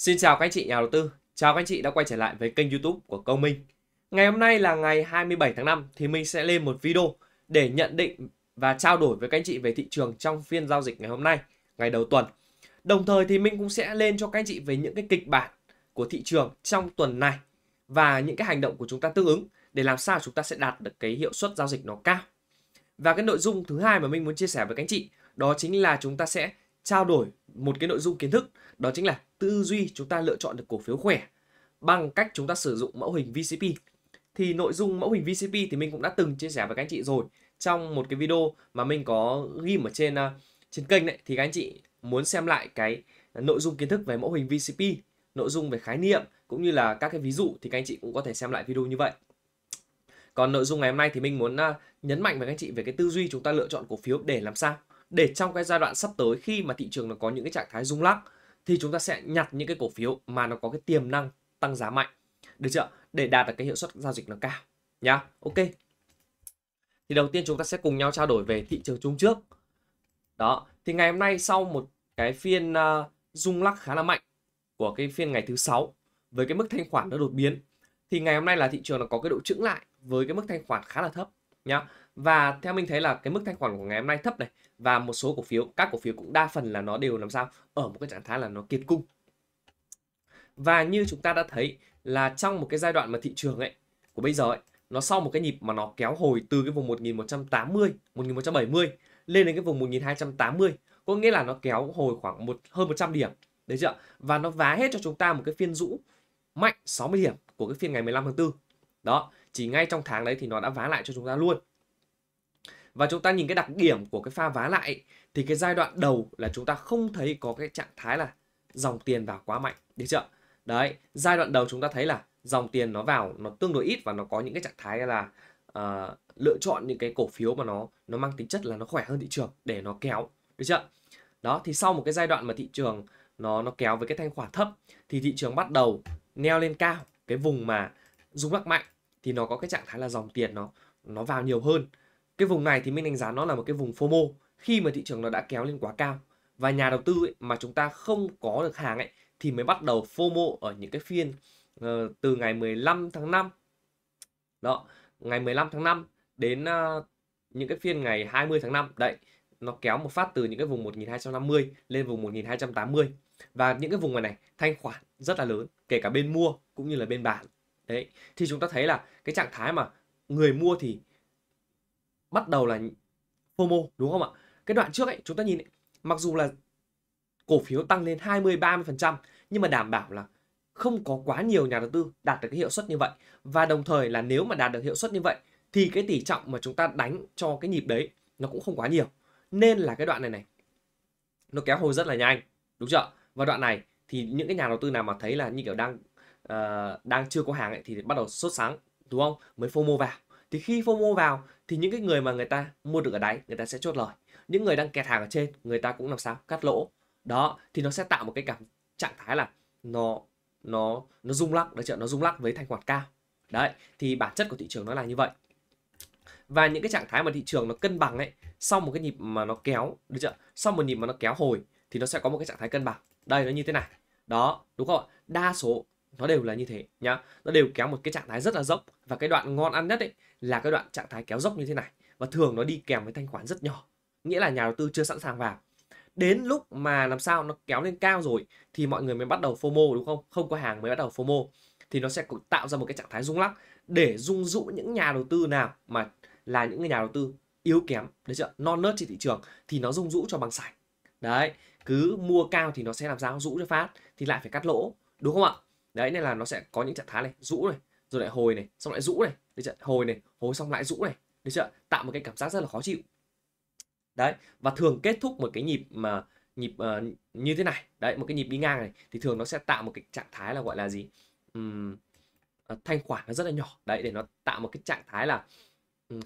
Xin chào các anh chị nhà đầu tư, chào các anh chị đã quay trở lại với kênh youtube của Công Minh Ngày hôm nay là ngày 27 tháng 5 thì mình sẽ lên một video để nhận định và trao đổi với các anh chị về thị trường trong phiên giao dịch ngày hôm nay, ngày đầu tuần Đồng thời thì mình cũng sẽ lên cho các anh chị về những cái kịch bản của thị trường trong tuần này và những cái hành động của chúng ta tương ứng để làm sao chúng ta sẽ đạt được cái hiệu suất giao dịch nó cao. Và cái nội dung thứ hai mà mình muốn chia sẻ với các anh chị đó chính là chúng ta sẽ trao đổi một cái nội dung kiến thức đó chính là tư duy chúng ta lựa chọn được cổ phiếu khỏe bằng cách chúng ta sử dụng mẫu hình VCP thì nội dung mẫu hình VCP thì mình cũng đã từng chia sẻ với các anh chị rồi trong một cái video mà mình có ghi ở trên à, trên kênh đấy thì các anh chị muốn xem lại cái nội dung kiến thức về mẫu hình VCP nội dung về khái niệm cũng như là các cái ví dụ thì các anh chị cũng có thể xem lại video như vậy còn nội dung ngày hôm nay thì mình muốn à, nhấn mạnh với các anh chị về cái tư duy chúng ta lựa chọn cổ phiếu để làm sao để trong cái giai đoạn sắp tới khi mà thị trường nó có những cái trạng thái rung lắc thì chúng ta sẽ nhặt những cái cổ phiếu mà nó có cái tiềm năng tăng giá mạnh được chưa để đạt được cái hiệu suất giao dịch nó cao nhá ok thì đầu tiên chúng ta sẽ cùng nhau trao đổi về thị trường chung trước đó thì ngày hôm nay sau một cái phiên uh, rung lắc khá là mạnh của cái phiên ngày thứ sáu với cái mức thanh khoản nó đột biến thì ngày hôm nay là thị trường nó có cái độ chững lại với cái mức thanh khoản khá là thấp nhá và theo mình thấy là cái mức thanh khoản của ngày hôm nay thấp này và một số cổ phiếu các cổ phiếu cũng đa phần là nó đều làm sao ở một cái trạng thái là nó kiệt cung và như chúng ta đã thấy là trong một cái giai đoạn mà thị trường ấy của bây giờ ấy nó sau một cái nhịp mà nó kéo hồi từ cái vùng 1180 1170 lên đến cái vùng 1280 có nghĩa là nó kéo hồi khoảng một hơn 100 điểm đấy chưa và nó vá hết cho chúng ta một cái phiên rũ mạnh 60 điểm của cái phiên ngày 15 tháng 4 đó chỉ ngay trong tháng đấy thì nó đã vá lại cho chúng ta luôn và chúng ta nhìn cái đặc điểm của cái pha vá lại thì cái giai đoạn đầu là chúng ta không thấy có cái trạng thái là dòng tiền vào quá mạnh được chưa đấy giai đoạn đầu chúng ta thấy là dòng tiền nó vào nó tương đối ít và nó có những cái trạng thái là uh, lựa chọn những cái cổ phiếu mà nó nó mang tính chất là nó khỏe hơn thị trường để nó kéo được chưa đó thì sau một cái giai đoạn mà thị trường nó nó kéo với cái thanh khoản thấp thì thị trường bắt đầu neo lên cao cái vùng mà rung lắc mạnh thì nó có cái trạng thái là dòng tiền nó nó vào nhiều hơn cái vùng này thì mình đánh giá nó là một cái vùng FOMO khi mà thị trường nó đã kéo lên quá cao và nhà đầu tư ấy, mà chúng ta không có được hàng ấy thì mới bắt đầu FOMO ở những cái phiên uh, từ ngày 15 tháng 5 đó ngày 15 tháng 5 đến uh, những cái phiên ngày 20 tháng 5 đấy nó kéo một phát từ những cái vùng 1250 lên vùng 1280 và những cái vùng này này thanh khoản rất là lớn kể cả bên mua cũng như là bên bán đấy thì chúng ta thấy là cái trạng thái mà người mua thì bắt đầu là FOMO đúng không ạ? Cái đoạn trước ấy chúng ta nhìn ấy, mặc dù là cổ phiếu tăng lên 20 30% nhưng mà đảm bảo là không có quá nhiều nhà đầu tư đạt được cái hiệu suất như vậy và đồng thời là nếu mà đạt được hiệu suất như vậy thì cái tỷ trọng mà chúng ta đánh cho cái nhịp đấy nó cũng không quá nhiều nên là cái đoạn này này nó kéo hồi rất là nhanh đúng chưa và đoạn này thì những cái nhà đầu tư nào mà thấy là như kiểu đang uh, đang chưa có hàng ấy, thì bắt đầu sốt sáng đúng không mới FOMO vào thì khi FOMO vào thì những cái người mà người ta mua được ở đáy người ta sẽ chốt lời những người đang kẹt hàng ở trên người ta cũng làm sao cắt lỗ đó thì nó sẽ tạo một cái cảm trạng thái là nó nó nó rung lắc đấy chứ nó rung lắc với thanh khoản cao đấy thì bản chất của thị trường nó là như vậy và những cái trạng thái mà thị trường nó cân bằng ấy sau một cái nhịp mà nó kéo được chưa sau một nhịp mà nó kéo hồi thì nó sẽ có một cái trạng thái cân bằng đây nó như thế này đó đúng không ạ đa số nó đều là như thế nhá nó đều kéo một cái trạng thái rất là dốc và cái đoạn ngon ăn nhất ấy là cái đoạn trạng thái kéo dốc như thế này và thường nó đi kèm với thanh khoản rất nhỏ nghĩa là nhà đầu tư chưa sẵn sàng vào đến lúc mà làm sao nó kéo lên cao rồi thì mọi người mới bắt đầu FOMO đúng không không có hàng mới bắt đầu FOMO thì nó sẽ tạo ra một cái trạng thái rung lắc để dung rũ những nhà đầu tư nào mà là những nhà đầu tư yếu kém đấy chưa non nớt trên thị trường thì nó dung rũ cho bằng sạch đấy cứ mua cao thì nó sẽ làm sao rũ cho phát thì lại phải cắt lỗ đúng không ạ đấy nên là nó sẽ có những trạng thái này rũ này rồi lại hồi này xong lại rũ này được chưa hồi này hồi xong lại rũ này được chưa tạo một cái cảm giác rất là khó chịu đấy và thường kết thúc một cái nhịp mà nhịp uh, như thế này đấy một cái nhịp đi ngang này thì thường nó sẽ tạo một cái trạng thái là gọi là gì uhm, thanh khoản nó rất là nhỏ đấy để nó tạo một cái trạng thái là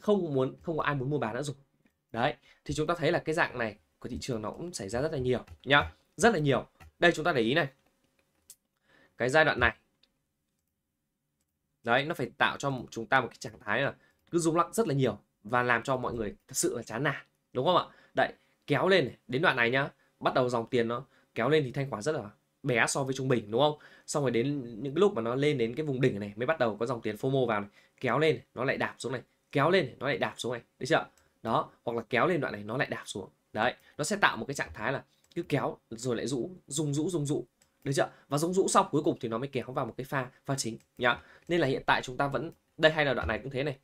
không muốn không có ai muốn mua bán nữa rồi đấy thì chúng ta thấy là cái dạng này của thị trường nó cũng xảy ra rất là nhiều nhá rất là nhiều đây chúng ta để ý này cái giai đoạn này đấy nó phải tạo cho chúng ta một cái trạng thái là cứ rung lắc rất là nhiều và làm cho mọi người thật sự là chán nản đúng không ạ đấy kéo lên này. đến đoạn này nhá bắt đầu dòng tiền nó kéo lên thì thanh khoản rất là bé so với trung bình đúng không xong rồi đến những lúc mà nó lên đến cái vùng đỉnh này mới bắt đầu có dòng tiền fomo vào này kéo lên nó lại đạp xuống này kéo lên nó lại đạp xuống này đấy chưa đó hoặc là kéo lên đoạn này nó lại đạp xuống đấy nó sẽ tạo một cái trạng thái là cứ kéo rồi lại rũ rung rũ rung rũ được chưa và dũng rũ xong cuối cùng thì nó mới kéo vào một cái pha pha chính nhá nên là hiện tại chúng ta vẫn đây hay là đoạn này cũng thế này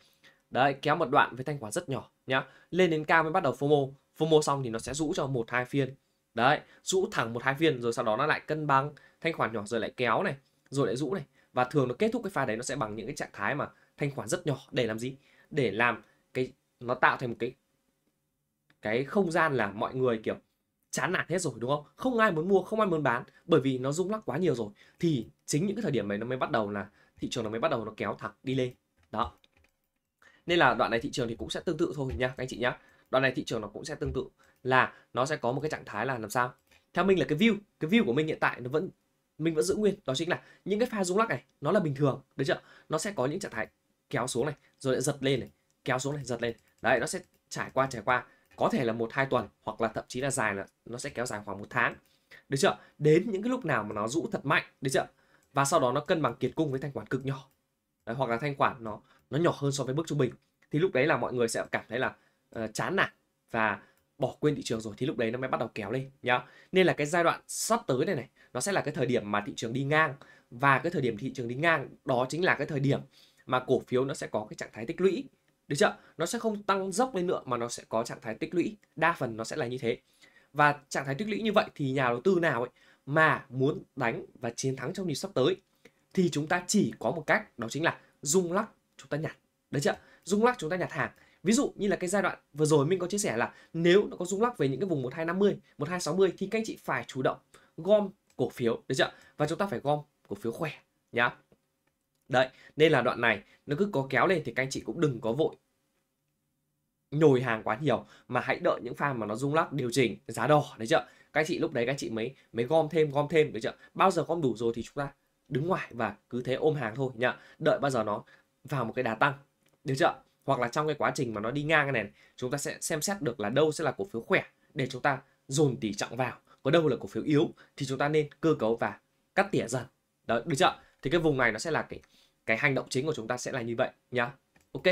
đấy kéo một đoạn với thanh khoản rất nhỏ nhá lên đến cao mới bắt đầu fomo fomo xong thì nó sẽ rũ cho một hai phiên đấy rũ thẳng một hai phiên rồi sau đó nó lại cân bằng thanh khoản nhỏ rồi lại kéo này rồi lại rũ này và thường nó kết thúc cái pha đấy nó sẽ bằng những cái trạng thái mà thanh khoản rất nhỏ để làm gì để làm cái nó tạo thành một cái cái không gian là mọi người kiểu chán nản hết rồi đúng không không ai muốn mua không ai muốn bán bởi vì nó rung lắc quá nhiều rồi thì chính những cái thời điểm này nó mới bắt đầu là thị trường nó mới bắt đầu nó kéo thẳng đi lên đó nên là đoạn này thị trường thì cũng sẽ tương tự thôi nha các anh chị nhá đoạn này thị trường nó cũng sẽ tương tự là nó sẽ có một cái trạng thái là làm sao theo mình là cái view cái view của mình hiện tại nó vẫn mình vẫn giữ nguyên đó chính là những cái pha rung lắc này nó là bình thường được chưa nó sẽ có những trạng thái kéo xuống này rồi lại giật lên này kéo xuống này giật lên đấy nó sẽ trải qua trải qua có thể là một hai tuần hoặc là thậm chí là dài là nó sẽ kéo dài khoảng một tháng được chưa đến những cái lúc nào mà nó rũ thật mạnh được chưa và sau đó nó cân bằng kiệt cung với thanh quản cực nhỏ đấy, hoặc là thanh quản nó nó nhỏ hơn so với mức trung bình thì lúc đấy là mọi người sẽ cảm thấy là uh, chán nản và bỏ quên thị trường rồi thì lúc đấy nó mới bắt đầu kéo lên nhá nên là cái giai đoạn sắp tới này này nó sẽ là cái thời điểm mà thị trường đi ngang và cái thời điểm thị trường đi ngang đó chính là cái thời điểm mà cổ phiếu nó sẽ có cái trạng thái tích lũy được chưa? Nó sẽ không tăng dốc lên nữa mà nó sẽ có trạng thái tích lũy, đa phần nó sẽ là như thế. Và trạng thái tích lũy như vậy thì nhà đầu tư nào ấy mà muốn đánh và chiến thắng trong nhịp sắp tới thì chúng ta chỉ có một cách đó chính là rung lắc chúng ta nhặt. Đấy chưa? Rung lắc chúng ta nhặt hàng. Ví dụ như là cái giai đoạn vừa rồi mình có chia sẻ là nếu nó có rung lắc về những cái vùng 1250, 1260 thì các anh chị phải chủ động gom cổ phiếu, đấy chưa? Và chúng ta phải gom cổ phiếu khỏe nhá. Đấy, nên là đoạn này nó cứ có kéo lên thì các anh chị cũng đừng có vội nhồi hàng quá nhiều mà hãy đợi những pha mà nó rung lắc điều chỉnh giá đỏ đấy chưa các anh chị lúc đấy các anh chị mới mới gom thêm gom thêm đấy chưa bao giờ gom đủ rồi thì chúng ta đứng ngoài và cứ thế ôm hàng thôi nhá đợi bao giờ nó vào một cái đà tăng được chưa hoặc là trong cái quá trình mà nó đi ngang cái này, chúng ta sẽ xem xét được là đâu sẽ là cổ phiếu khỏe để chúng ta dồn tỷ trọng vào có đâu là cổ phiếu yếu thì chúng ta nên cơ cấu và cắt tỉa dần đấy được chưa thì cái vùng này nó sẽ là cái cái hành động chính của chúng ta sẽ là như vậy nhá ok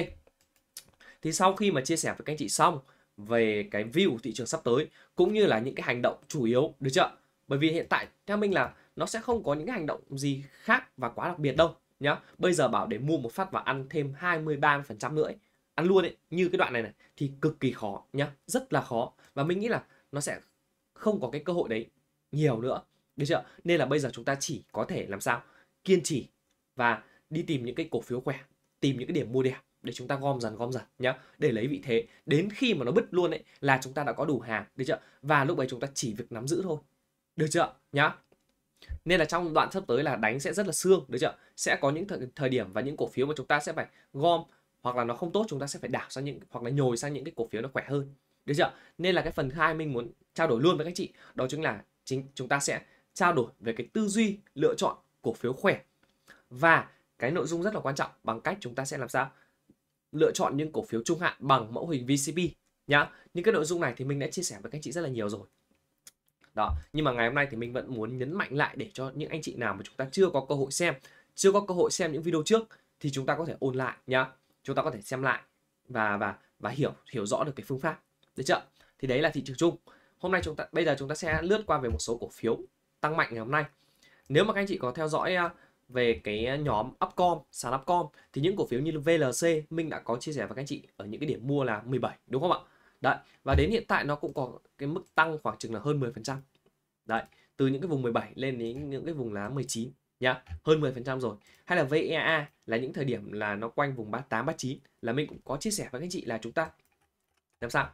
thì sau khi mà chia sẻ với các anh chị xong về cái view thị trường sắp tới cũng như là những cái hành động chủ yếu được chưa bởi vì hiện tại theo mình là nó sẽ không có những cái hành động gì khác và quá đặc biệt đâu nhá bây giờ bảo để mua một phát và ăn thêm 20 30 phần trăm nữa ấy, ăn luôn ấy, như cái đoạn này này thì cực kỳ khó nhá rất là khó và mình nghĩ là nó sẽ không có cái cơ hội đấy nhiều nữa được chưa nên là bây giờ chúng ta chỉ có thể làm sao kiên trì và đi tìm những cái cổ phiếu khỏe tìm những cái điểm mua đẹp để chúng ta gom dần gom dần nhá để lấy vị thế đến khi mà nó bứt luôn ấy là chúng ta đã có đủ hàng được chưa và lúc ấy chúng ta chỉ việc nắm giữ thôi được chưa nhá nên là trong đoạn sắp tới là đánh sẽ rất là xương được chưa sẽ có những thời, thời điểm và những cổ phiếu mà chúng ta sẽ phải gom hoặc là nó không tốt chúng ta sẽ phải đảo sang những hoặc là nhồi sang những cái cổ phiếu nó khỏe hơn được chưa nên là cái phần hai mình muốn trao đổi luôn với các chị đó chính là chính chúng ta sẽ trao đổi về cái tư duy lựa chọn cổ phiếu khỏe và cái nội dung rất là quan trọng bằng cách chúng ta sẽ làm sao lựa chọn những cổ phiếu trung hạn bằng mẫu hình VCP nhá những cái nội dung này thì mình đã chia sẻ với các anh chị rất là nhiều rồi đó nhưng mà ngày hôm nay thì mình vẫn muốn nhấn mạnh lại để cho những anh chị nào mà chúng ta chưa có cơ hội xem chưa có cơ hội xem những video trước thì chúng ta có thể ôn lại nhá chúng ta có thể xem lại và và và hiểu hiểu rõ được cái phương pháp được chưa thì đấy là thị trường chung hôm nay chúng ta bây giờ chúng ta sẽ lướt qua về một số cổ phiếu tăng mạnh ngày hôm nay nếu mà các anh chị có theo dõi về cái ờ, nhóm upcom sàn upcom thì những cổ phiếu như VLC mình đã có chia sẻ với các anh chị ở những cái điểm mua là 17 đúng không ạ? Đấy, và đến hiện tại nó cũng có cái mức tăng khoảng chừng là hơn 10%. Đấy, từ những cái vùng 17 lên đến những cái vùng lá 19 nhá, hơn 10% rồi. Hay là VEA là những thời điểm là nó quanh vùng 38 39 là mình cũng có chia sẻ với các anh chị là chúng ta làm sao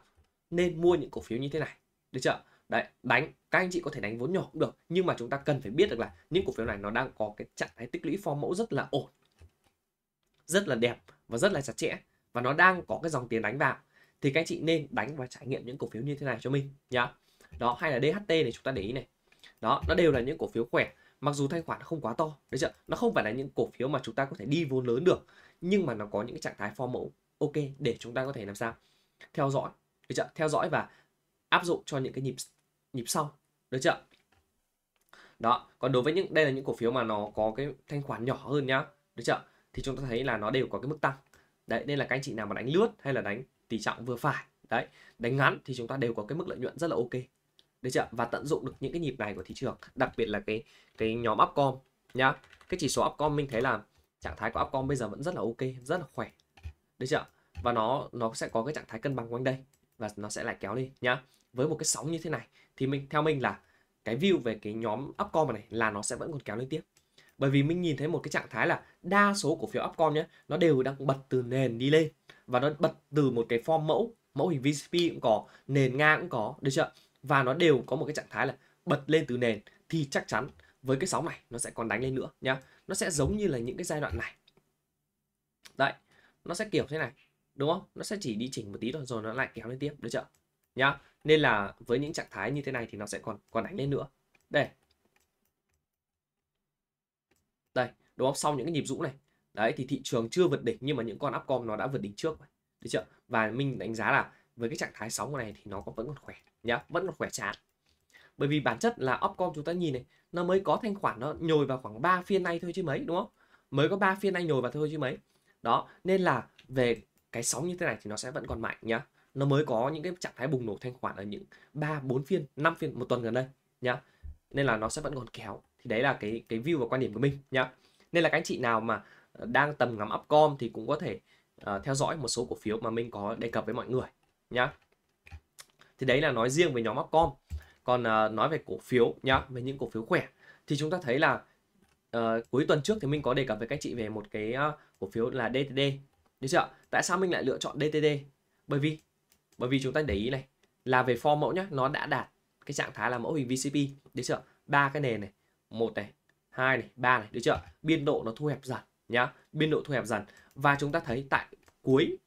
nên mua những cổ phiếu như thế này. Được chưa? đấy đánh các anh chị có thể đánh vốn nhỏ cũng được nhưng mà chúng ta cần phải biết được là những cổ phiếu này nó đang có cái trạng thái tích lũy form mẫu rất là ổn rất là đẹp và rất là chặt chẽ và nó đang có cái dòng tiền đánh vào thì các anh chị nên đánh và trải nghiệm những cổ phiếu như thế này cho mình nhá đó hay là DHT này chúng ta để ý này đó nó đều là những cổ phiếu khỏe mặc dù thanh khoản không quá to đấy chứ nó không phải là những cổ phiếu mà chúng ta có thể đi vốn lớn được nhưng mà nó có những cái trạng thái form mẫu ok để chúng ta có thể làm sao theo dõi được chưa theo dõi và áp dụng cho những cái nhịp nhịp sau được chưa đó còn đối với những đây là những cổ phiếu mà nó có cái thanh khoản nhỏ hơn nhá được chưa thì chúng ta thấy là nó đều có cái mức tăng đấy nên là các anh chị nào mà đánh lướt hay là đánh tỷ trọng vừa phải đấy đánh ngắn thì chúng ta đều có cái mức lợi nhuận rất là ok được chưa và tận dụng được những cái nhịp này của thị trường đặc biệt là cái cái nhóm upcom nhá cái chỉ số upcom mình thấy là trạng thái của upcom bây giờ vẫn rất là ok rất là khỏe được chưa và nó nó sẽ có cái trạng thái cân bằng quanh đây và nó sẽ lại kéo đi nhá với một cái sóng như thế này thì mình theo mình là cái view về cái nhóm upcom này là nó sẽ vẫn còn kéo lên tiếp bởi vì mình nhìn thấy một cái trạng thái là đa số cổ phiếu upcom nhé nó đều đang bật từ nền đi lên và nó bật từ một cái form mẫu mẫu hình VCP cũng có nền ngang cũng có được chưa và nó đều có một cái trạng thái là bật lên từ nền thì chắc chắn với cái sóng này nó sẽ còn đánh lên nữa nhá nó sẽ giống như là những cái giai đoạn này đấy nó sẽ kiểu thế này đúng không nó sẽ chỉ đi chỉnh một tí thôi rồi nó lại kéo lên tiếp được chưa nhá nên là với những trạng thái như thế này thì nó sẽ còn còn đánh lên nữa đây đây đúng không sau những cái nhịp rũ này đấy thì thị trường chưa vượt đỉnh nhưng mà những con upcom nó đã vượt đỉnh trước được chưa và mình đánh giá là với cái trạng thái sóng này thì nó vẫn còn khỏe nhá vẫn còn khỏe chán bởi vì bản chất là upcom chúng ta nhìn này nó mới có thanh khoản nó nhồi vào khoảng 3 phiên nay thôi chứ mấy đúng không mới có 3 phiên nay nhồi vào thôi chứ mấy đó nên là về cái sóng như thế này thì nó sẽ vẫn còn mạnh nhá nó mới có những cái trạng thái bùng nổ thanh khoản ở những 3, 4 phiên 5 phiên một tuần gần đây nhá nên là nó sẽ vẫn còn kéo thì đấy là cái cái view và quan điểm của mình nhá nên là các anh chị nào mà ờ, đang tầm ngắm upcom thì cũng có thể uh, theo dõi một số cổ phiếu mà mình có đề cập với mọi người nhá thì đấy là nói riêng về nhóm upcom còn uh, nói về cổ phiếu nhá về những cổ phiếu khỏe thì chúng ta thấy là uh, cuối tuần trước thì mình có đề cập với các chị về một cái uh, cổ phiếu là DTD được chưa tại sao mình lại lựa chọn DTD bởi vì bởi vì chúng ta để ý này là về form mẫu nhá nó đã đạt cái trạng thái là mẫu hình VCP được chưa ba cái nền này một này hai này ba này được chưa biên độ nó thu hẹp dần nhá biên độ thu hẹp dần và chúng ta thấy tại cuối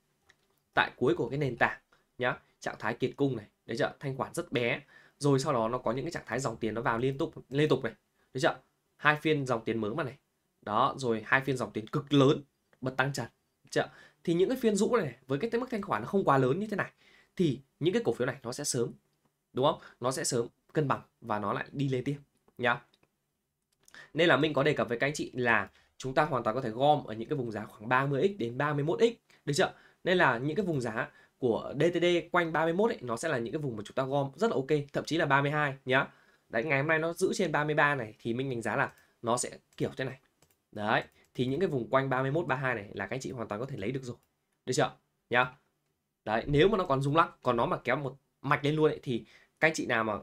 tại cuối của cái nền tảng nhá trạng thái kiệt cung này đấy chưa thanh khoản rất bé rồi sau đó nó có những cái trạng thái dòng tiền nó vào liên tục liên tục này đấy chưa hai phiên dòng tiền mới mà này đó rồi hai phiên dòng tiền cực lớn bật tăng trần chưa thì những cái phiên rũ này với cái mức thanh khoản nó không quá lớn như thế này thì những cái cổ phiếu này nó sẽ sớm đúng không nó sẽ sớm cân bằng và nó lại đi lên tiếp nhá nên là mình có đề cập với các anh chị là chúng ta hoàn toàn có thể gom ở những cái vùng giá khoảng 30x đến 31x được chưa nên là những cái vùng giá của DTD quanh 31 ấy, nó sẽ là những cái vùng mà chúng ta gom rất là ok thậm chí là 32 nhá đấy ngày hôm nay nó giữ trên 33 này thì mình đánh giá là nó sẽ kiểu thế này đấy thì những cái vùng quanh 31 32 này là các anh chị hoàn toàn có thể lấy được rồi. Được chưa? Nhá. Đấy, nếu mà nó còn rung lắc, còn nó mà kéo một mạch lên luôn ấy, thì các anh chị nào mà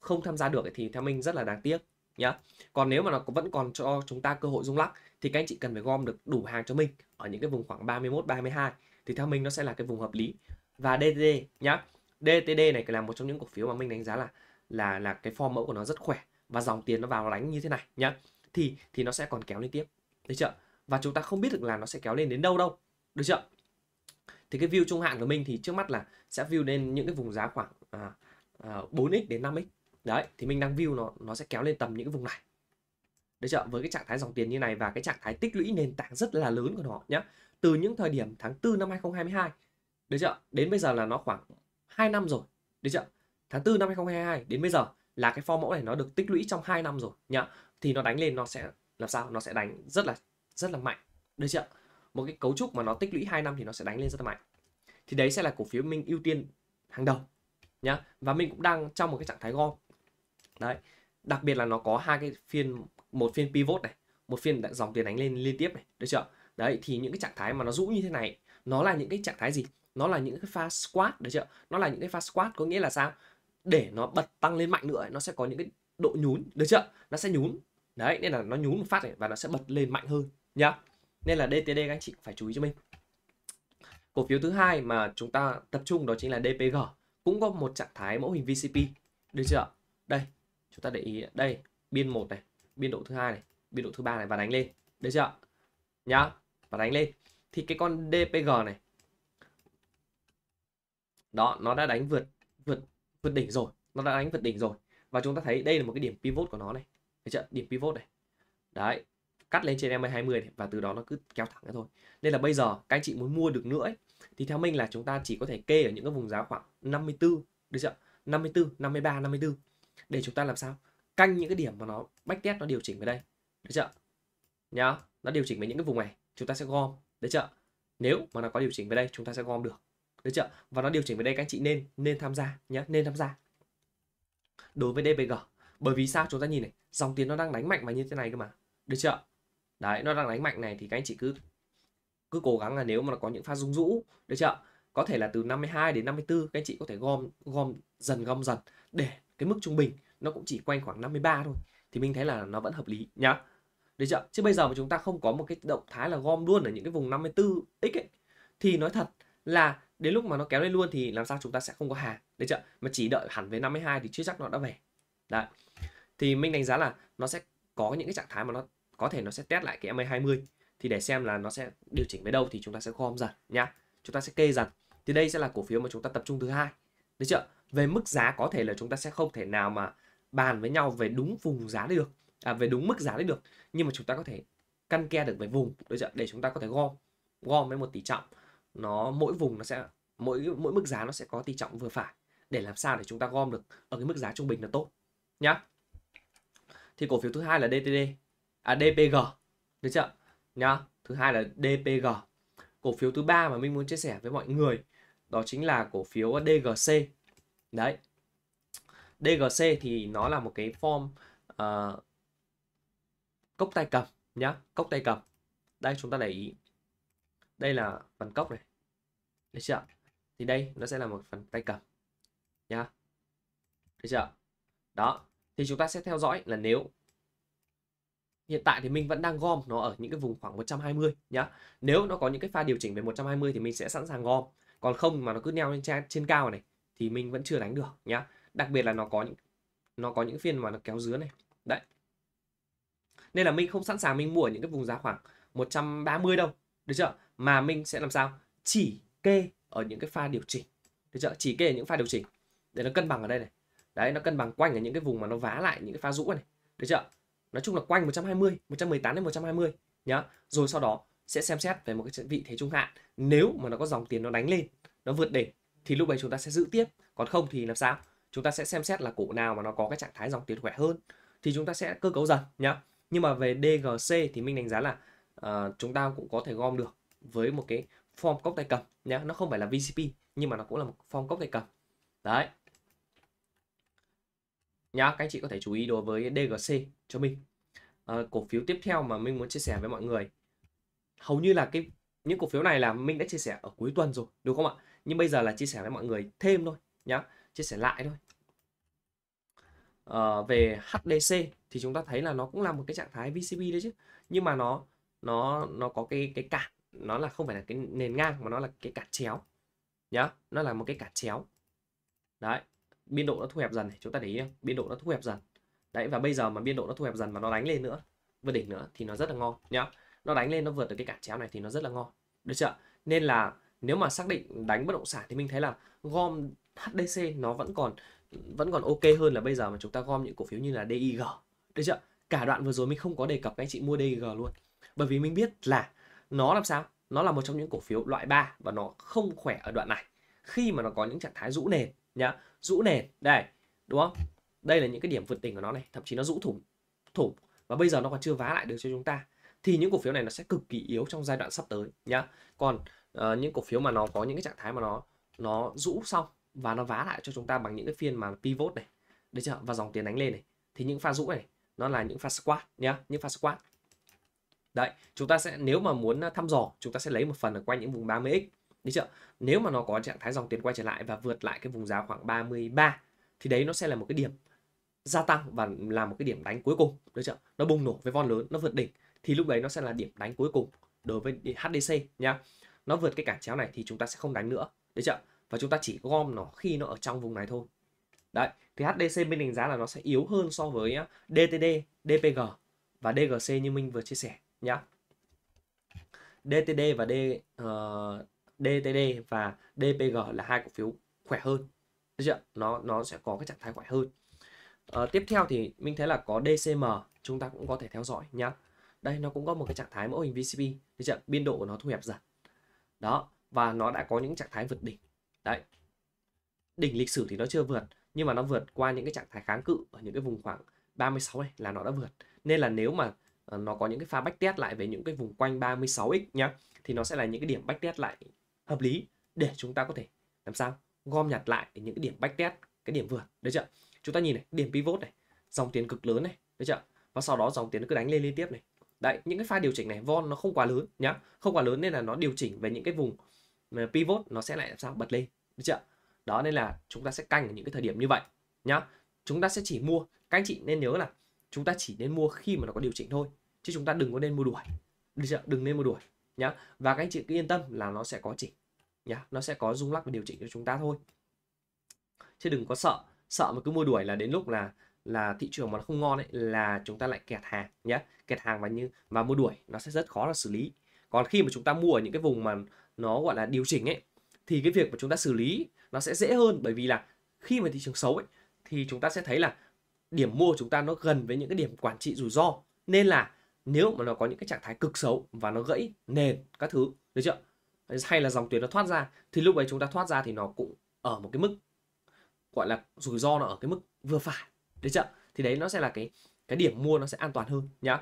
không tham gia được ấy, thì theo mình rất là đáng tiếc nhá. Còn nếu mà nó vẫn còn cho chúng ta cơ hội rung lắc thì các anh chị cần phải gom được đủ hàng cho mình ở những cái vùng khoảng 31 32 thì theo mình nó sẽ là cái vùng hợp lý. Và DTD nhá. DTD này là một trong những cổ phiếu mà mình đánh giá là là là cái form mẫu của nó rất khỏe và dòng tiền nó vào nó đánh như thế này nhá. Thì thì nó sẽ còn kéo lên tiếp được chưa và chúng ta không biết được là nó sẽ kéo lên đến đâu đâu được chưa thì cái view trung hạn của mình thì trước mắt là sẽ view lên những cái vùng giá khoảng à, à, 4x đến 5x đấy thì mình đang view nó nó sẽ kéo lên tầm những cái vùng này được chưa với cái trạng thái dòng tiền như này và cái trạng thái tích lũy nền tảng rất là lớn của nó nhé từ những thời điểm tháng 4 năm 2022 được chưa đến bây giờ là nó khoảng 2 năm rồi được chưa tháng 4 năm 2022 đến bây giờ là cái form mẫu này nó được tích lũy trong 2 năm rồi nhá thì nó đánh lên nó sẽ làm sao nó sẽ đánh rất là rất là mạnh được chưa một cái cấu trúc mà nó tích lũy 2 năm thì nó sẽ đánh lên rất là mạnh thì đấy sẽ là cổ phiếu mình ưu tiên hàng đầu nhá và mình cũng đang trong một cái trạng thái gom đấy đặc biệt là nó có hai cái phiên một phiên pivot này một phiên dòng tiền đánh lên liên tiếp này được chưa đấy thì những cái trạng thái mà nó rũ như thế này nó là những cái trạng thái gì nó là những cái pha squat được chưa nó là những cái pha squat có nghĩa là sao để nó bật tăng lên mạnh nữa nó sẽ có những cái độ nhún được chưa nó sẽ nhún đấy nên là nó nhún một phát này và nó sẽ bật lên mạnh hơn nhá nên là DTD các anh chị phải chú ý cho mình cổ phiếu thứ hai mà chúng ta tập trung đó chính là DPG cũng có một trạng thái mẫu hình VCP được chưa đây chúng ta để ý đây biên một này biên độ thứ hai này biên độ thứ ba này và đánh lên được chưa nhá và đánh lên thì cái con DPG này đó nó đã đánh vượt vượt vượt đỉnh rồi nó đã đánh vượt đỉnh rồi và chúng ta thấy đây là một cái điểm pivot của nó này chưa? Điểm pivot này. Đấy, cắt lên trên MA 20 này, và từ đó nó cứ kéo thẳng thôi. Nên là bây giờ các anh chị muốn mua được nữa ấy, thì theo mình là chúng ta chỉ có thể kê ở những cái vùng giá khoảng 54, được chưa? 54, 53, 54 để chúng ta làm sao? Canh những cái điểm mà nó bách test nó điều chỉnh về đây. Được chưa? Nhá, nó điều chỉnh về những cái vùng này, chúng ta sẽ gom, được chưa? Nếu mà nó có điều chỉnh về đây, chúng ta sẽ gom được. Được chưa? Và nó điều chỉnh về đây các anh chị nên nên tham gia nhé, nên tham gia. Đối với DBG bởi vì sao chúng ta nhìn này dòng tiền nó đang đánh mạnh vào như thế này cơ mà được chưa đấy nó đang đánh mạnh này thì các anh chị cứ cứ cố gắng là nếu mà nó có những pha rung rũ được chưa có thể là từ 52 đến 54 các anh chị có thể gom gom dần gom dần để cái mức trung bình nó cũng chỉ quanh khoảng 53 thôi thì mình thấy là nó vẫn hợp lý nhá được chưa chứ bây giờ mà chúng ta không có một cái động thái là gom luôn ở những cái vùng 54 x ấy, thì nói thật là đến lúc mà nó kéo lên luôn thì làm sao chúng ta sẽ không có hàng đấy chưa mà chỉ đợi hẳn về 52 thì chưa chắc nó đã về đấy thì mình đánh giá là nó sẽ có những cái trạng thái mà nó có thể nó sẽ test lại cái MA20 thì để xem là nó sẽ điều chỉnh về đâu thì chúng ta sẽ gom dần nhá chúng ta sẽ kê dần thì đây sẽ là cổ phiếu mà chúng ta tập trung thứ hai được chưa về mức giá có thể là chúng ta sẽ không thể nào mà bàn với nhau về đúng vùng giá được à, về đúng mức giá đấy được nhưng mà chúng ta có thể căn ke được về vùng được chưa để chúng ta có thể gom gom với một tỷ trọng nó mỗi vùng nó sẽ mỗi mỗi mức giá nó sẽ có tỷ trọng vừa phải để làm sao để chúng ta gom được ở cái mức giá trung bình là tốt nhá thì cổ phiếu thứ hai là DTD à DPG được chưa nhá thứ hai là DPG cổ phiếu thứ ba mà mình muốn chia sẻ với mọi người đó chính là cổ phiếu DGC đấy DGC thì nó là một cái form uh, cốc tay cầm nhá cốc tay cầm đây chúng ta để ý đây là phần cốc này được chưa thì đây nó sẽ là một phần tay cầm nhá được chưa đó thì chúng ta sẽ theo dõi là nếu hiện tại thì mình vẫn đang gom nó ở những cái vùng khoảng 120 nhá. Nếu nó có những cái pha điều chỉnh về 120 thì mình sẽ sẵn sàng gom. Còn không mà nó cứ neo lên trên, trên cao này thì mình vẫn chưa đánh được nhá. Đặc biệt là nó có những nó có những phiên mà nó kéo dưới này. Đấy. Nên là mình không sẵn sàng mình mua ở những cái vùng giá khoảng 130 đâu. Được chưa? Mà mình sẽ làm sao? Chỉ kê ở những cái pha điều chỉnh. Được chưa? Chỉ kê ở những pha điều chỉnh để nó cân bằng ở đây này đấy nó cân bằng quanh ở những cái vùng mà nó vá lại những cái pha rũ này được chưa nói chung là quanh 120 118 đến 120 nhá rồi sau đó sẽ xem xét về một cái vị thế trung hạn nếu mà nó có dòng tiền nó đánh lên nó vượt đỉnh thì lúc đấy chúng ta sẽ giữ tiếp còn không thì làm sao chúng ta sẽ xem xét là cổ nào mà nó có cái trạng thái dòng tiền khỏe hơn thì chúng ta sẽ cơ cấu dần nhá nhưng mà về DGC thì mình đánh giá là uh, chúng ta cũng có thể gom được với một cái form cốc tay cầm nhá nó không phải là VCP nhưng mà nó cũng là một form cốc tay cầm đấy nhá các anh chị có thể chú ý đối với DGC cho mình à, cổ phiếu tiếp theo mà mình muốn chia sẻ với mọi người hầu như là cái những cổ phiếu này là mình đã chia sẻ ở cuối tuần rồi đúng không ạ nhưng bây giờ là chia sẻ với mọi người thêm thôi nhá chia sẻ lại thôi à, về HDC thì chúng ta thấy là nó cũng là một cái trạng thái VCB đấy chứ nhưng mà nó nó nó có cái cái cản nó là không phải là cái nền ngang mà nó là cái cản chéo nhá nó là một cái cản chéo đấy biên độ nó thu hẹp dần này chúng ta để ý không? biên độ nó thu hẹp dần đấy và bây giờ mà biên độ nó thu hẹp dần và nó đánh lên nữa vượt đỉnh nữa thì nó rất là ngon nhá nó đánh lên nó vượt được cái cản chéo này thì nó rất là ngon được chưa nên là nếu mà xác định đánh bất động sản thì mình thấy là gom HDC nó vẫn còn vẫn còn ok hơn là bây giờ mà chúng ta gom những cổ phiếu như là DIG được chưa cả đoạn vừa rồi mình không có đề cập các anh chị mua DIG luôn bởi vì mình biết là nó làm sao nó là một trong những cổ phiếu loại 3 và nó không khỏe ở đoạn này khi mà nó có những trạng thái rũ nền nhá rũ nền đây đúng không đây là những cái điểm vượt đỉnh của nó này thậm chí nó rũ thủng thủng và bây giờ nó còn chưa vá lại được cho chúng ta thì những cổ phiếu này nó sẽ cực kỳ yếu trong giai đoạn sắp tới nhá còn uh, những cổ phiếu mà nó có những cái trạng thái mà nó nó rũ xong và nó vá lại cho chúng ta bằng những cái phiên mà pivot này được chưa và dòng tiền đánh lên này thì những pha rũ này nó là những pha squat nhá những pha squat đấy chúng ta sẽ nếu mà muốn thăm dò chúng ta sẽ lấy một phần ở quanh những vùng 30x đi chưa? Nếu mà nó có trạng thái dòng tiền quay trở lại và vượt lại cái vùng giá khoảng 33 thì đấy nó sẽ là một cái điểm gia tăng và là một cái điểm đánh cuối cùng được chưa nó bùng nổ với von lớn nó vượt đỉnh thì lúc đấy nó sẽ là điểm đánh cuối cùng đối với HDC nhá nó vượt cái cản chéo này thì chúng ta sẽ không đánh nữa được chưa và chúng ta chỉ gom nó khi nó ở trong vùng này thôi đấy thì HDC bên đánh giá là nó sẽ yếu hơn so với DTD DPG và DGC như Minh vừa chia sẻ nhá DTD và D uh, DTD và DPG là hai cổ phiếu khỏe hơn được chưa? nó nó sẽ có cái trạng thái khỏe hơn à, tiếp theo thì mình thấy là có DCM chúng ta cũng có thể theo dõi nhá đây nó cũng có một cái trạng thái mẫu hình VCP được chưa? biên độ của nó thu hẹp dần đó và nó đã có những trạng thái vượt đỉnh đấy đỉnh lịch sử thì nó chưa vượt nhưng mà nó vượt qua những cái trạng thái kháng cự ở những cái vùng khoảng 36 này là nó đã vượt nên là nếu mà ờ, nó có những cái pha bách test lại về những cái vùng quanh 36x nhá thì nó sẽ là những cái điểm bách test lại hợp lý để chúng ta có thể làm sao gom nhặt lại những cái điểm backtest cái điểm vượt đấy chưa chúng ta nhìn này điểm pivot này dòng tiền cực lớn này đấy chưa và sau đó dòng tiền nó cứ đánh lên liên tiếp này đấy những cái pha điều chỉnh này von nó không quá lớn nhá không quá lớn nên là nó điều chỉnh về những cái vùng pivot nó sẽ lại làm sao bật lên được chưa đó nên là chúng ta sẽ canh ở những cái thời điểm như vậy nhá chúng ta sẽ chỉ mua các anh chị nên nhớ là chúng ta chỉ nên mua khi mà nó có điều chỉnh thôi chứ chúng ta đừng có nên mua đuổi được chưa đừng nên mua đuổi nhá và các anh chị cứ yên tâm là nó sẽ có chỉnh nhá nó sẽ có rung lắc và điều chỉnh cho chúng ta thôi chứ đừng có sợ sợ mà cứ mua đuổi là đến lúc là là thị trường mà nó không ngon ấy là chúng ta lại kẹt hàng nhé kẹt hàng và như và mua đuổi nó sẽ rất khó là xử lý còn khi mà chúng ta mua ở những cái vùng mà nó gọi là điều chỉnh ấy thì cái việc mà chúng ta xử lý nó sẽ dễ hơn bởi vì là khi mà thị trường xấu ấy thì chúng ta sẽ thấy là điểm mua của chúng ta nó gần với những cái điểm quản trị rủi ro nên là nếu mà nó có những cái trạng thái cực xấu và nó gãy nền các thứ được chưa hay là dòng tiền nó thoát ra thì lúc ấy chúng ta thoát ra thì nó cũng ở một cái mức gọi là rủi ro nó ở cái mức vừa phải được chưa thì đấy nó sẽ là cái cái điểm mua nó sẽ an toàn hơn nhá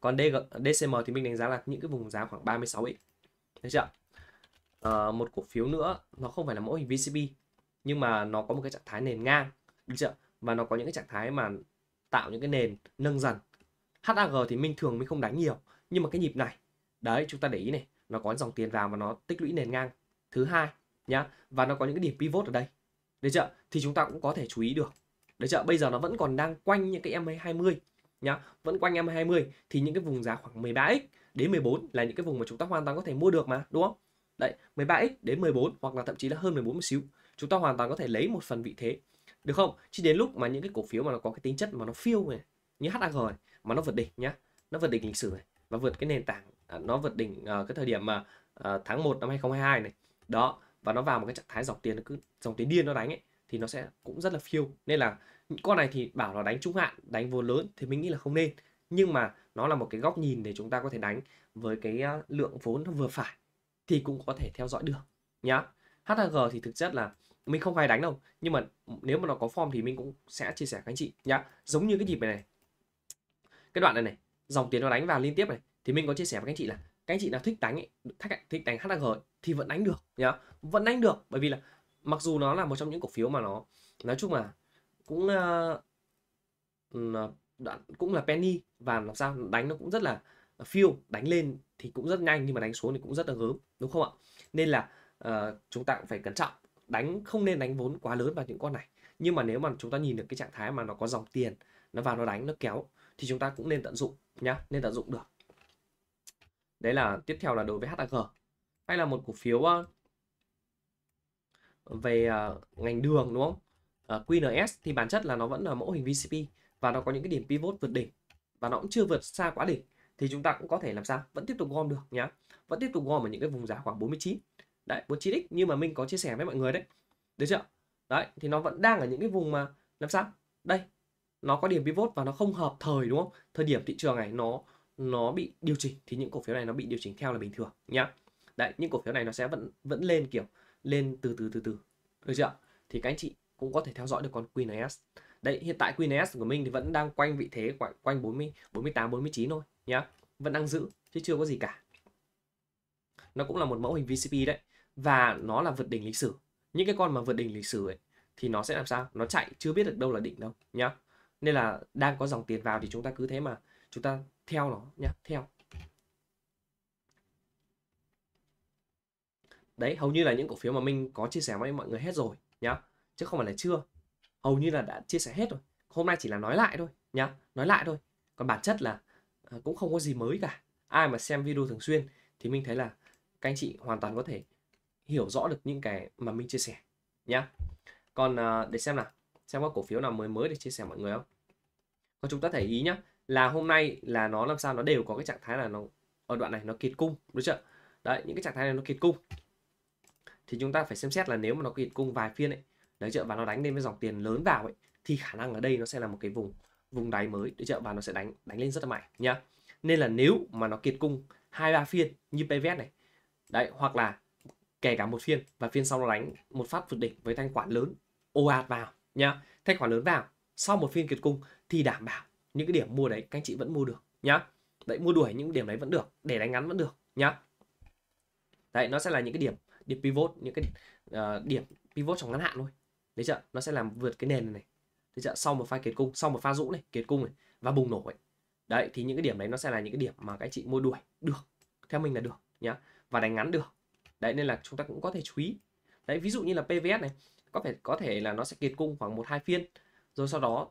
còn DG, DCM thì mình đánh giá là những cái vùng giá khoảng 36 ấy được chưa à, một cổ phiếu nữa nó không phải là mỗi hình VCB nhưng mà nó có một cái trạng thái nền ngang được chưa và nó có những cái trạng thái mà tạo những cái nền nâng dần HAG thì mình thường mình không đánh nhiều nhưng mà cái nhịp này đấy chúng ta để ý này nó có dòng tiền vào và nó tích lũy nền ngang thứ hai nhá và nó có những cái điểm pivot ở đây để chưa thì chúng ta cũng có thể chú ý được để chưa bây giờ nó vẫn còn đang quanh những cái MA 20 nhá vẫn quanh MA 20 thì những cái vùng giá khoảng 13x đến 14 là những cái vùng mà chúng ta hoàn toàn có thể mua được mà đúng không đấy 13x đến 14 hoặc là thậm chí là hơn 14 một xíu chúng ta hoàn toàn có thể lấy một phần vị thế được không chỉ đến lúc mà những cái cổ phiếu mà nó có cái tính chất mà nó phiêu này như HAG này mà nó vượt đỉnh nhá nó vượt đỉnh lịch sử này và vượt cái nền tảng à, nó vượt đỉnh uh, cái thời điểm mà uh, tháng 1 năm 2022 này đó và nó vào một cái trạng thái dòng tiền nó cứ dòng tiền điên nó đánh ấy thì nó sẽ cũng rất là phiêu nên là những con này thì bảo là đánh trung hạn đánh vốn lớn thì mình nghĩ là không nên nhưng mà nó là một cái góc nhìn để chúng ta có thể đánh với cái lượng vốn nó vừa phải thì cũng có thể theo dõi được nhá HAG thì thực chất là mình không hay đánh đâu nhưng mà nếu mà nó có form thì mình cũng sẽ chia sẻ với anh chị nhá giống như cái nhịp này, này cái đoạn này này dòng tiền nó đánh vào liên tiếp này thì mình có chia sẻ với các anh chị là các anh chị nào thích đánh ấy, thích đánh HNG thì vẫn đánh được nhá vẫn đánh được bởi vì là mặc dù nó là một trong những cổ phiếu mà nó nói chung là cũng uh, đoạn cũng là penny và làm sao đánh nó cũng rất là phiêu đánh lên thì cũng rất nhanh nhưng mà đánh xuống thì cũng rất là gớm đúng không ạ nên là uh, chúng ta cũng phải cẩn trọng đánh không nên đánh vốn quá lớn vào những con này nhưng mà nếu mà chúng ta nhìn được cái trạng thái mà nó có dòng tiền nó vào nó đánh nó kéo thì chúng ta cũng nên tận dụng nhá nên tận dụng được đấy là tiếp theo là đối với HAG hay là một cổ phiếu ờ, về ờ, ngành đường đúng không ờ, QNS thì bản chất là nó vẫn là mẫu hình VCP và nó có những cái điểm pivot vượt đỉnh và nó cũng chưa vượt xa quá đỉnh thì chúng ta cũng có thể làm sao vẫn tiếp tục gom được nhá vẫn tiếp tục gom ở những cái vùng giá khoảng 49 đấy 49x nhưng mà mình có chia sẻ với mọi người đấy được chưa đấy thì nó vẫn đang ở những cái vùng mà làm sao đây nó có điểm pivot và nó không hợp thời đúng không thời điểm thị trường này nó nó bị điều chỉnh thì những cổ phiếu này nó bị điều chỉnh theo là bình thường nhá đấy những cổ phiếu này nó sẽ vẫn vẫn lên kiểu lên từ từ từ từ được chưa thì các anh chị cũng có thể theo dõi được con QNS đấy hiện tại QNS của mình thì vẫn đang quanh vị thế quanh quanh 40 48 49 thôi nhá vẫn đang giữ chứ chưa có gì cả nó cũng là một mẫu hình VCP đấy và nó là vượt đỉnh lịch sử những cái con mà vượt đỉnh lịch sử ấy thì nó sẽ làm sao nó chạy chưa biết được đâu là đỉnh đâu nhá nên là đang có dòng tiền vào thì chúng ta cứ thế mà chúng ta theo nó nhé theo đấy hầu như là những cổ phiếu mà mình có chia sẻ với mọi người hết rồi nhá chứ không phải là chưa hầu như là đã chia sẻ hết rồi hôm nay chỉ là nói lại thôi nhá nói lại thôi còn bản chất là ờ, cũng không có gì mới cả ai mà xem video thường xuyên thì mình thấy là các anh chị hoàn toàn có thể hiểu rõ được những cái mà mình chia sẻ nhá còn ờ, để xem nào xem có cổ phiếu nào mới mới để chia sẻ mọi người không và chúng ta thể ý nhá là hôm nay là nó làm sao nó đều có cái trạng thái là nó ở đoạn này nó kiệt cung đúng chưa đấy những cái trạng thái này nó kiệt cung thì chúng ta phải xem xét là nếu mà nó kiệt cung vài phiên ấy đấy chưa và nó đánh lên với dòng tiền lớn vào ấy thì khả năng ở đây nó sẽ là một cái vùng vùng đáy mới đấy chưa và nó sẽ đánh đánh lên rất là mạnh nhá nên là nếu mà nó kiệt cung hai ba phiên như pvs này đấy hoặc là kể cả một phiên và phiên sau nó đánh một phát vượt đỉnh với thanh khoản lớn ồ ạt vào nhá thanh khoản lớn vào sau một phiên kiệt cung thì đảm bảo những cái điểm mua đấy các anh chị vẫn mua được nhá vậy mua đuổi những điểm đấy vẫn được để đánh ngắn vẫn được nhá đấy nó sẽ là những cái điểm điểm pivot những cái uh, điểm pivot trong ngắn hạn thôi đấy chưa nó sẽ làm vượt cái nền này, này. đấy chưa sau một pha kiệt cung sau một pha rũ này kiệt cung này và bùng nổ ấy đấy thì những cái điểm đấy nó sẽ là những cái điểm mà các anh chị mua đuổi được theo mình là được nhá và đánh ngắn được đấy nên là chúng ta cũng có thể chú ý đấy ví dụ như là pvs này có thể có thể là nó sẽ kiệt cung khoảng một hai phiên rồi sau đó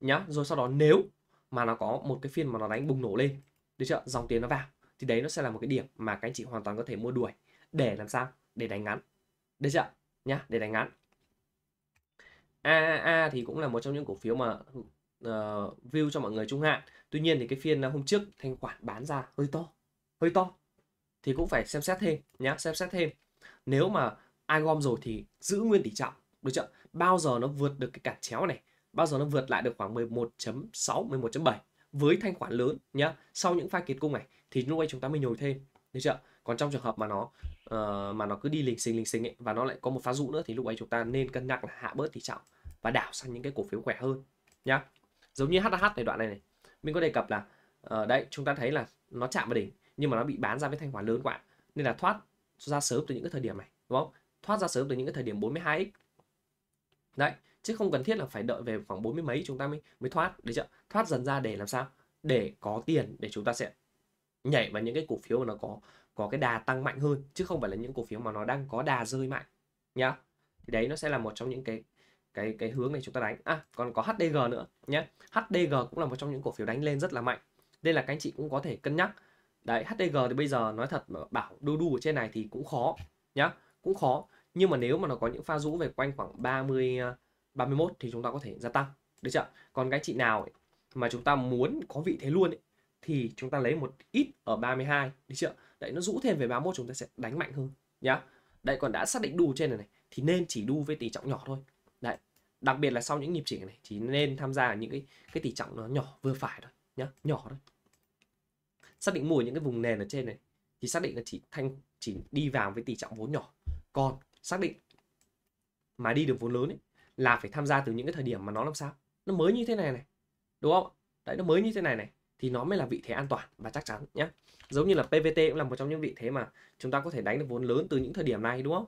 nhá rồi sau đó nếu mà nó có một cái phiên mà nó đánh bùng nổ lên được chưa dòng tiền nó vào thì đấy nó sẽ là một cái điểm mà các anh chị hoàn toàn có thể mua đuổi để làm sao để đánh ngắn được chưa nhá để đánh ngắn AAA thì cũng là một trong những cổ phiếu mà uh, view cho mọi người trung hạn tuy nhiên thì cái phiên ờ, hôm trước thanh khoản bán ra hơi to hơi to thì cũng phải xem xét thêm nhá xem xét thêm nếu mà ai gom rồi thì giữ nguyên tỷ trọng được chưa bao giờ nó vượt được cái cản chéo này bao giờ nó vượt lại được khoảng 11.6, 11.7 với thanh khoản lớn nhá. Sau những pha kiệt cung này thì lúc ấy chúng ta mới nhồi thêm, được chưa? Còn trong trường hợp mà nó uh, mà nó cứ đi lình xình lình xình ấy và nó lại có một phá dụ nữa thì lúc ấy chúng ta nên cân nhắc là hạ bớt tỷ trọng và đảo sang những cái cổ phiếu khỏe hơn nhá. Giống như HH này đoạn này này. Mình có đề cập là uh, đấy, chúng ta thấy là nó chạm vào đỉnh nhưng mà nó bị bán ra với thanh khoản lớn quá nên là thoát ra sớm từ những cái thời điểm này, đúng không? Thoát ra sớm từ những cái thời điểm 42x. Đấy, chứ không cần thiết là phải đợi về khoảng bốn mươi mấy chúng ta mới mới thoát đấy chưa thoát dần ra để làm sao để có tiền để chúng ta sẽ nhảy vào những cái cổ phiếu mà nó có có cái đà tăng mạnh hơn chứ không phải là những cổ phiếu mà nó đang có đà rơi mạnh nhá thì đấy nó sẽ là một trong những cái cái cái hướng này chúng ta đánh à còn có HDG nữa nhé HDG cũng là một trong những cổ phiếu đánh lên rất là mạnh nên là các anh chị cũng có thể cân nhắc đấy HDG thì bây giờ nói thật bảo đu đu ở trên này thì cũng khó nhá cũng khó nhưng mà nếu mà nó có những pha rũ về quanh khoảng 30 31 thì chúng ta có thể gia tăng được chưa còn cái chị nào ấy, mà chúng ta muốn có vị thế luôn ấy, thì chúng ta lấy một ít ở 32 được chưa đấy nó rũ thêm về 31 chúng ta sẽ đánh mạnh hơn nhá đấy còn đã xác định đu trên này này thì nên chỉ đu với tỷ trọng nhỏ thôi đấy đặc biệt là sau những nhịp chỉnh này chỉ nên tham gia những cái cái tỷ trọng nó nhỏ vừa phải thôi nhá nhỏ thôi xác định mua những cái vùng nền ở trên này thì xác định là chỉ thanh chỉ đi vào với tỷ trọng vốn nhỏ còn xác định mà đi được vốn lớn ấy, là phải tham gia từ những cái thời điểm mà nó làm sao nó mới như thế này này đúng không đấy nó mới như thế này này thì nó mới là vị thế an toàn và chắc chắn nhé giống như là PVT cũng là một trong những vị thế mà chúng ta có thể đánh được vốn lớn từ những thời điểm này đúng không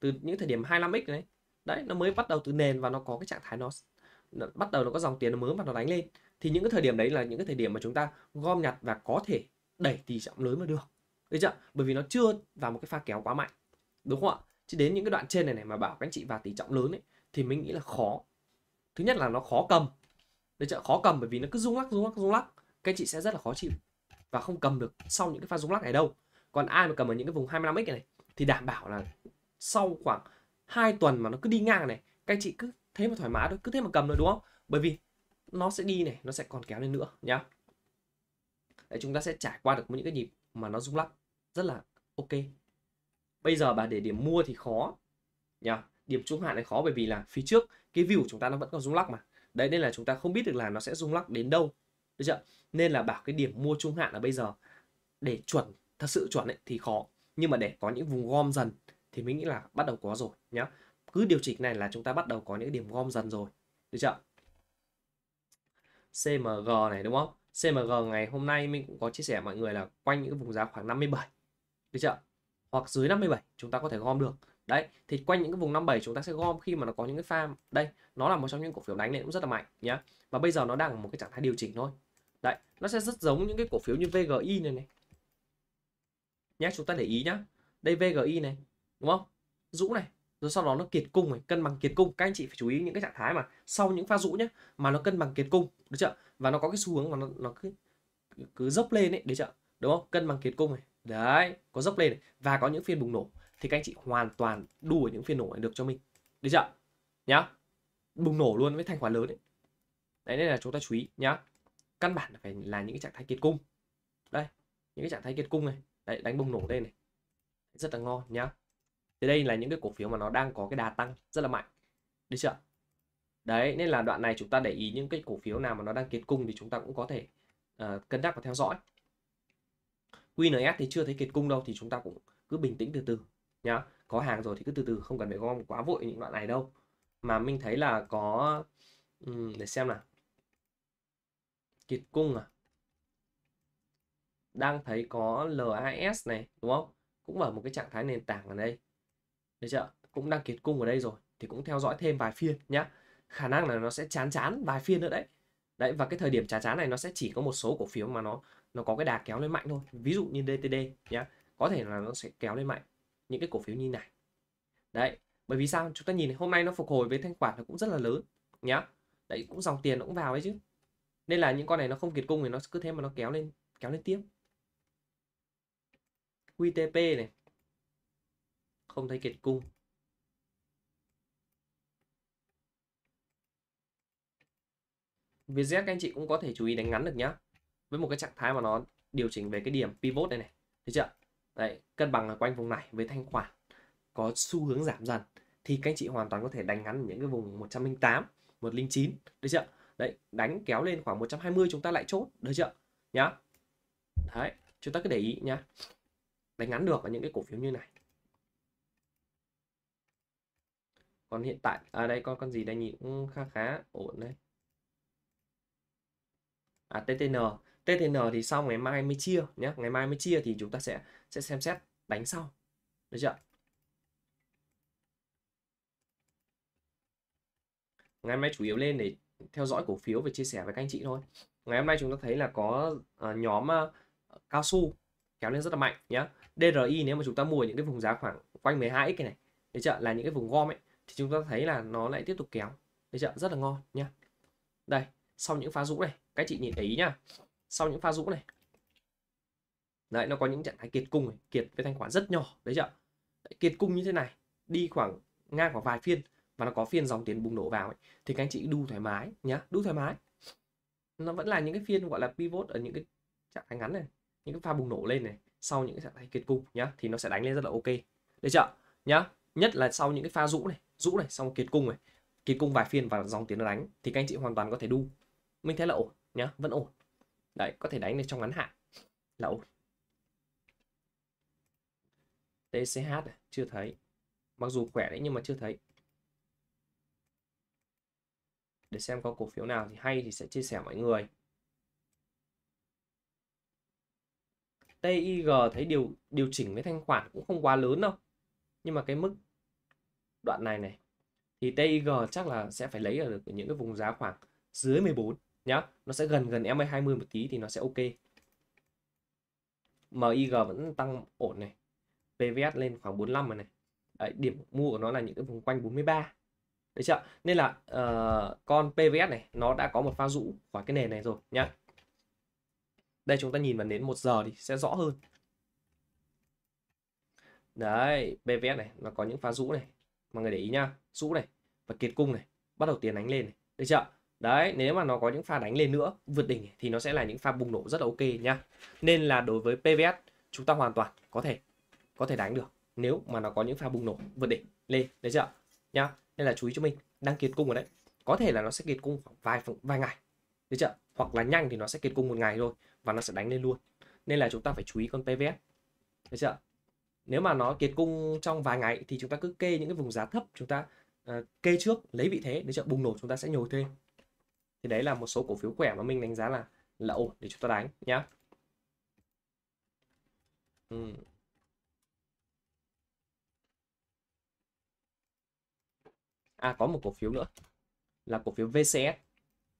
từ những thời điểm 25x này đấy nó mới bắt đầu từ nền và nó có cái trạng thái nó, nó bắt đầu nó có dòng tiền nó mới và nó đánh lên thì những cái thời điểm đấy là những cái thời điểm mà chúng ta gom nhặt và có thể đẩy tỷ trọng lớn mà được đấy chưa bởi vì nó chưa vào một cái pha kéo quá mạnh đúng không ạ chứ đến những cái đoạn trên này này mà bảo các anh chị vào tỷ trọng lớn ấy thì mình nghĩ là khó thứ nhất là nó khó cầm đấy chợ khó cầm bởi vì nó cứ rung lắc rung lắc rung lắc cái chị sẽ rất là khó chịu và không cầm được sau những cái pha rung lắc này đâu còn ai mà cầm ở những cái vùng 25x này, này thì đảm bảo là sau khoảng 2 tuần mà nó cứ đi ngang này các chị cứ thế mà thoải mái thôi cứ thế mà cầm thôi đúng không bởi vì nó sẽ đi này nó sẽ còn kéo lên nữa nhá để chúng ta sẽ trải qua được những cái nhịp mà nó rung lắc rất là ok bây giờ bà để điểm mua thì khó nhá điểm trung hạn này khó bởi vì là phía trước cái view của chúng ta nó vẫn còn rung lắc mà đấy nên là chúng ta không biết được là nó sẽ rung lắc đến đâu được chưa nên là bảo cái điểm mua trung hạn là bây giờ để chuẩn thật sự chuẩn ấy, thì khó nhưng mà để có những vùng gom dần thì mình nghĩ là bắt đầu có rồi nhá cứ điều chỉnh này là chúng ta bắt đầu có những điểm gom dần rồi được chưa CMG này đúng không CMG ngày hôm nay mình cũng có chia sẻ mọi người là quanh những vùng giá khoảng 57 được chưa hoặc dưới 57 chúng ta có thể gom được đấy thì quanh những cái vùng 57 chúng ta sẽ gom khi mà nó có những cái pha, đây nó là một trong những cổ phiếu đánh lên cũng rất là mạnh nhá và bây giờ nó đang ở một cái trạng thái điều chỉnh thôi đấy nó sẽ rất giống những cái cổ phiếu như VGI này này nhé, chúng ta để ý nhá đây VGI này đúng không rũ này rồi sau đó nó kiệt cung này cân bằng kiệt cung các anh chị phải chú ý những cái trạng thái mà sau những pha rũ nhá, mà nó cân bằng kiệt cung được chưa và nó có cái xu hướng mà nó, nó cứ cứ dốc lên đấy, được chưa đúng không cân bằng kiệt cung này đấy có dốc lên này. và có những phiên bùng nổ thì các anh chị hoàn toàn đu ở những phiên nổ này được cho mình được chưa nhá bùng nổ luôn với thanh khoản lớn ấy. đấy nên là chúng ta chú ý nhá căn bản phải là những cái trạng thái kiệt cung đây những cái trạng thái kiệt cung này đấy đánh bùng nổ đây này rất là ngon nhá thì đây là những cái cổ phiếu mà nó đang có cái đà tăng rất là mạnh được chưa đấy nên là đoạn này chúng ta để ý những cái cổ phiếu nào mà nó đang kiệt cung thì chúng ta cũng có thể uh, cân nhắc và theo dõi QNS thì chưa thấy kiệt cung đâu thì chúng ta cũng cứ bình tĩnh từ từ nhá có hàng rồi thì cứ từ từ không cần phải gom quá vội những đoạn này đâu mà mình thấy là có ừ, để xem nào kiệt cung à đang thấy có LAS này đúng không cũng ở một cái trạng thái nền tảng ở đây được chưa cũng đang kiệt cung ở đây rồi thì cũng theo dõi thêm vài phiên nhá khả năng là nó sẽ chán chán vài phiên nữa đấy đấy và cái thời điểm chán chán này nó sẽ chỉ có một số cổ phiếu mà nó nó có cái đà kéo lên mạnh thôi ví dụ như DTD nhá có thể là nó sẽ kéo lên mạnh những cái cổ phiếu như này đấy bởi vì sao chúng ta nhìn hôm nay nó phục hồi với thanh khoản nó cũng rất là lớn nhá đấy cũng dòng tiền nó cũng vào ấy chứ nên là những con này nó không kiệt cung thì nó cứ thế mà nó kéo lên kéo lên tiếp QTP này không thấy kiệt cung Vietjet anh chị cũng có thể chú ý đánh ngắn được nhá với một cái trạng thái mà nó điều chỉnh về cái điểm pivot này này thấy chưa Đấy, cân bằng là quanh vùng này với thanh khoản có xu hướng giảm dần thì các anh chị hoàn toàn có thể đánh ngắn những cái vùng 108, 109, được chưa? Đấy, đánh kéo lên khoảng 120 chúng ta lại chốt, được chưa? Nhá. Đấy, chúng ta cứ để ý nhá. Đánh ngắn được ở những cái cổ phiếu như này. Còn hiện tại ở à đây con con gì đây nhìn cũng khá khá ổn đấy. À TTN, TTN thì sau ngày mai mới chia nhé ngày mai mới chia thì chúng ta sẽ sẽ xem xét đánh sau được chưa ngày hôm nay chủ yếu lên để theo dõi cổ phiếu và chia sẻ với các anh chị thôi ngày hôm nay chúng ta thấy là có à, nhóm à, cao su kéo lên rất là mạnh nhé DRI nếu mà chúng ta mua những cái vùng giá khoảng quanh 12 x này đấy chưa là những cái vùng gom ấy thì chúng ta thấy là nó lại tiếp tục kéo đấy chưa rất là ngon nhá đây sau những pha rũ này các chị nhìn thấy nhá sau những pha rũ này đấy nó có những trạng thái kiệt cung này. kiệt với thanh khoản rất nhỏ đấy chưa đấy, kiệt cung như thế này đi khoảng ngang khoảng vài phiên và nó có phiên dòng tiền bùng nổ vào ấy, thì các anh chị đu thoải mái nhá đu thoải mái nó vẫn là những cái phiên gọi là pivot ở những cái trạng thái ngắn này những cái pha bùng nổ lên này sau những cái trạng thái kiệt cung nhá thì nó sẽ đánh lên rất là ok đấy chưa nhá nhất là sau những cái pha rũ này rũ này xong kiệt cung này kiệt cung vài phiên và dòng tiền nó đánh thì các anh chị hoàn toàn có thể đu mình thấy là ổn nhá vẫn ổn đấy có thể đánh được trong ngắn hạn là ổn TCH à? chưa thấy mặc dù khỏe đấy nhưng mà chưa thấy để xem có cổ phiếu nào thì hay thì sẽ chia sẻ mọi người TIG thấy điều điều chỉnh với thanh khoản cũng không quá lớn đâu nhưng mà cái mức đoạn này này thì TIG chắc là sẽ phải lấy ở được những cái vùng giá khoảng dưới 14 nhá nó sẽ gần gần MA20 một tí thì nó sẽ ok MIG vẫn tăng ổn này PVS lên khoảng 45 rồi này Đấy, điểm mua của nó là những cái vùng quanh 43 Đấy chưa nên là uh, con PVS này nó đã có một pha rũ khỏi cái nền này rồi nhá đây chúng ta nhìn vào nến 1 giờ thì sẽ rõ hơn đấy PVS này nó có những pha rũ này mà người để ý nhá rũ này và kiệt cung này bắt đầu tiền đánh lên này. được chưa đấy nếu mà nó có những pha đánh lên nữa vượt đỉnh thì nó sẽ là những pha bùng nổ rất là ok nhá nên là đối với PVS chúng ta hoàn toàn có thể có thể đánh được nếu mà nó có những pha bùng nổ vượt đỉnh lên đấy chưa nhá nên là chú ý cho mình đang kiệt cung ở đấy có thể là nó sẽ kiệt cung khoảng vài vài ngày đấy chưa hoặc là nhanh thì nó sẽ kiệt cung một ngày thôi và nó sẽ đánh lên luôn nên là chúng ta phải chú ý con pvs đấy chưa nếu mà nó kiệt cung trong vài ngày thì chúng ta cứ kê những cái vùng giá thấp chúng ta uh, kê trước lấy vị thế để chợ bùng nổ chúng ta sẽ nhồi thêm thì đấy là một số cổ phiếu khỏe mà mình đánh giá là là ổn để chúng ta đánh nhá ừ. à có một cổ phiếu nữa là cổ phiếu VCS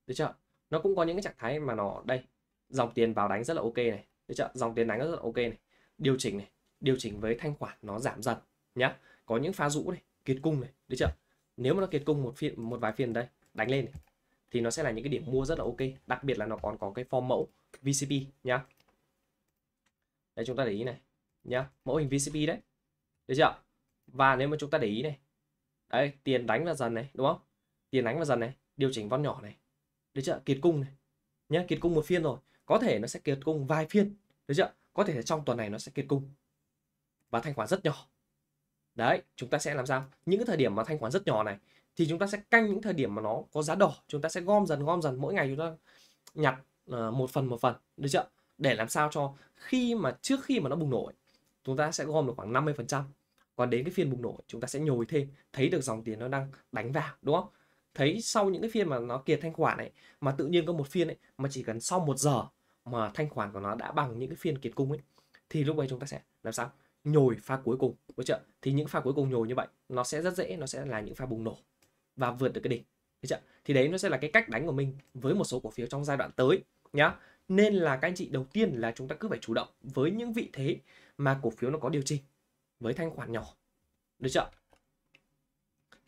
được chưa nó cũng có những cái trạng thái mà nó đây dòng tiền vào đánh rất là ok này được chưa dòng tiền đánh rất là ok này điều chỉnh này điều chỉnh với thanh khoản nó giảm dần nhá có những pha rũ này kiệt cung này được chưa nếu mà nó kiệt cung một phiên một vài phiên đây đánh lên này, thì nó sẽ là những cái điểm mua rất là ok đặc biệt là nó còn có cái form mẫu VCP nhá đây chúng ta để ý này nhá mẫu hình VCP đấy được chưa và nếu mà chúng ta để ý này đấy tiền đánh vào dần này đúng không tiền đánh vào dần này điều chỉnh con nhỏ này được chưa kiệt cung này nhá kiệt cung một phiên rồi có thể nó sẽ kiệt cung vài phiên được chưa có thể trong tuần này nó sẽ kiệt cung và thanh khoản rất nhỏ đấy chúng ta sẽ làm sao những cái thời điểm mà thanh khoản rất nhỏ này thì chúng ta sẽ canh những thời điểm mà nó có giá đỏ chúng ta sẽ gom dần gom dần mỗi ngày chúng ta nhặt ờ, một phần một phần được chưa để làm sao cho khi mà trước khi mà nó bùng nổ chúng ta sẽ gom được khoảng 50 phần trăm còn đến cái phiên bùng nổ chúng ta sẽ nhồi thêm thấy được dòng tiền nó đang đánh vào đúng không thấy sau những cái phiên mà nó kiệt thanh khoản này mà tự nhiên có một phiên ấy mà chỉ cần sau một giờ mà thanh khoản của nó đã bằng những cái phiên kiệt cung ấy thì lúc ấy chúng ta sẽ làm sao nhồi pha cuối cùng đúng chưa thì những pha cuối cùng nhồi như vậy nó sẽ rất dễ nó sẽ là những pha bùng nổ và vượt được cái đỉnh được chưa thì đấy nó sẽ là cái cách đánh của mình với một số cổ phiếu trong giai đoạn tới nhá nên là các anh chị đầu tiên là chúng ta cứ phải chủ động với những vị thế mà cổ phiếu nó có điều chỉnh với thanh khoản nhỏ được chưa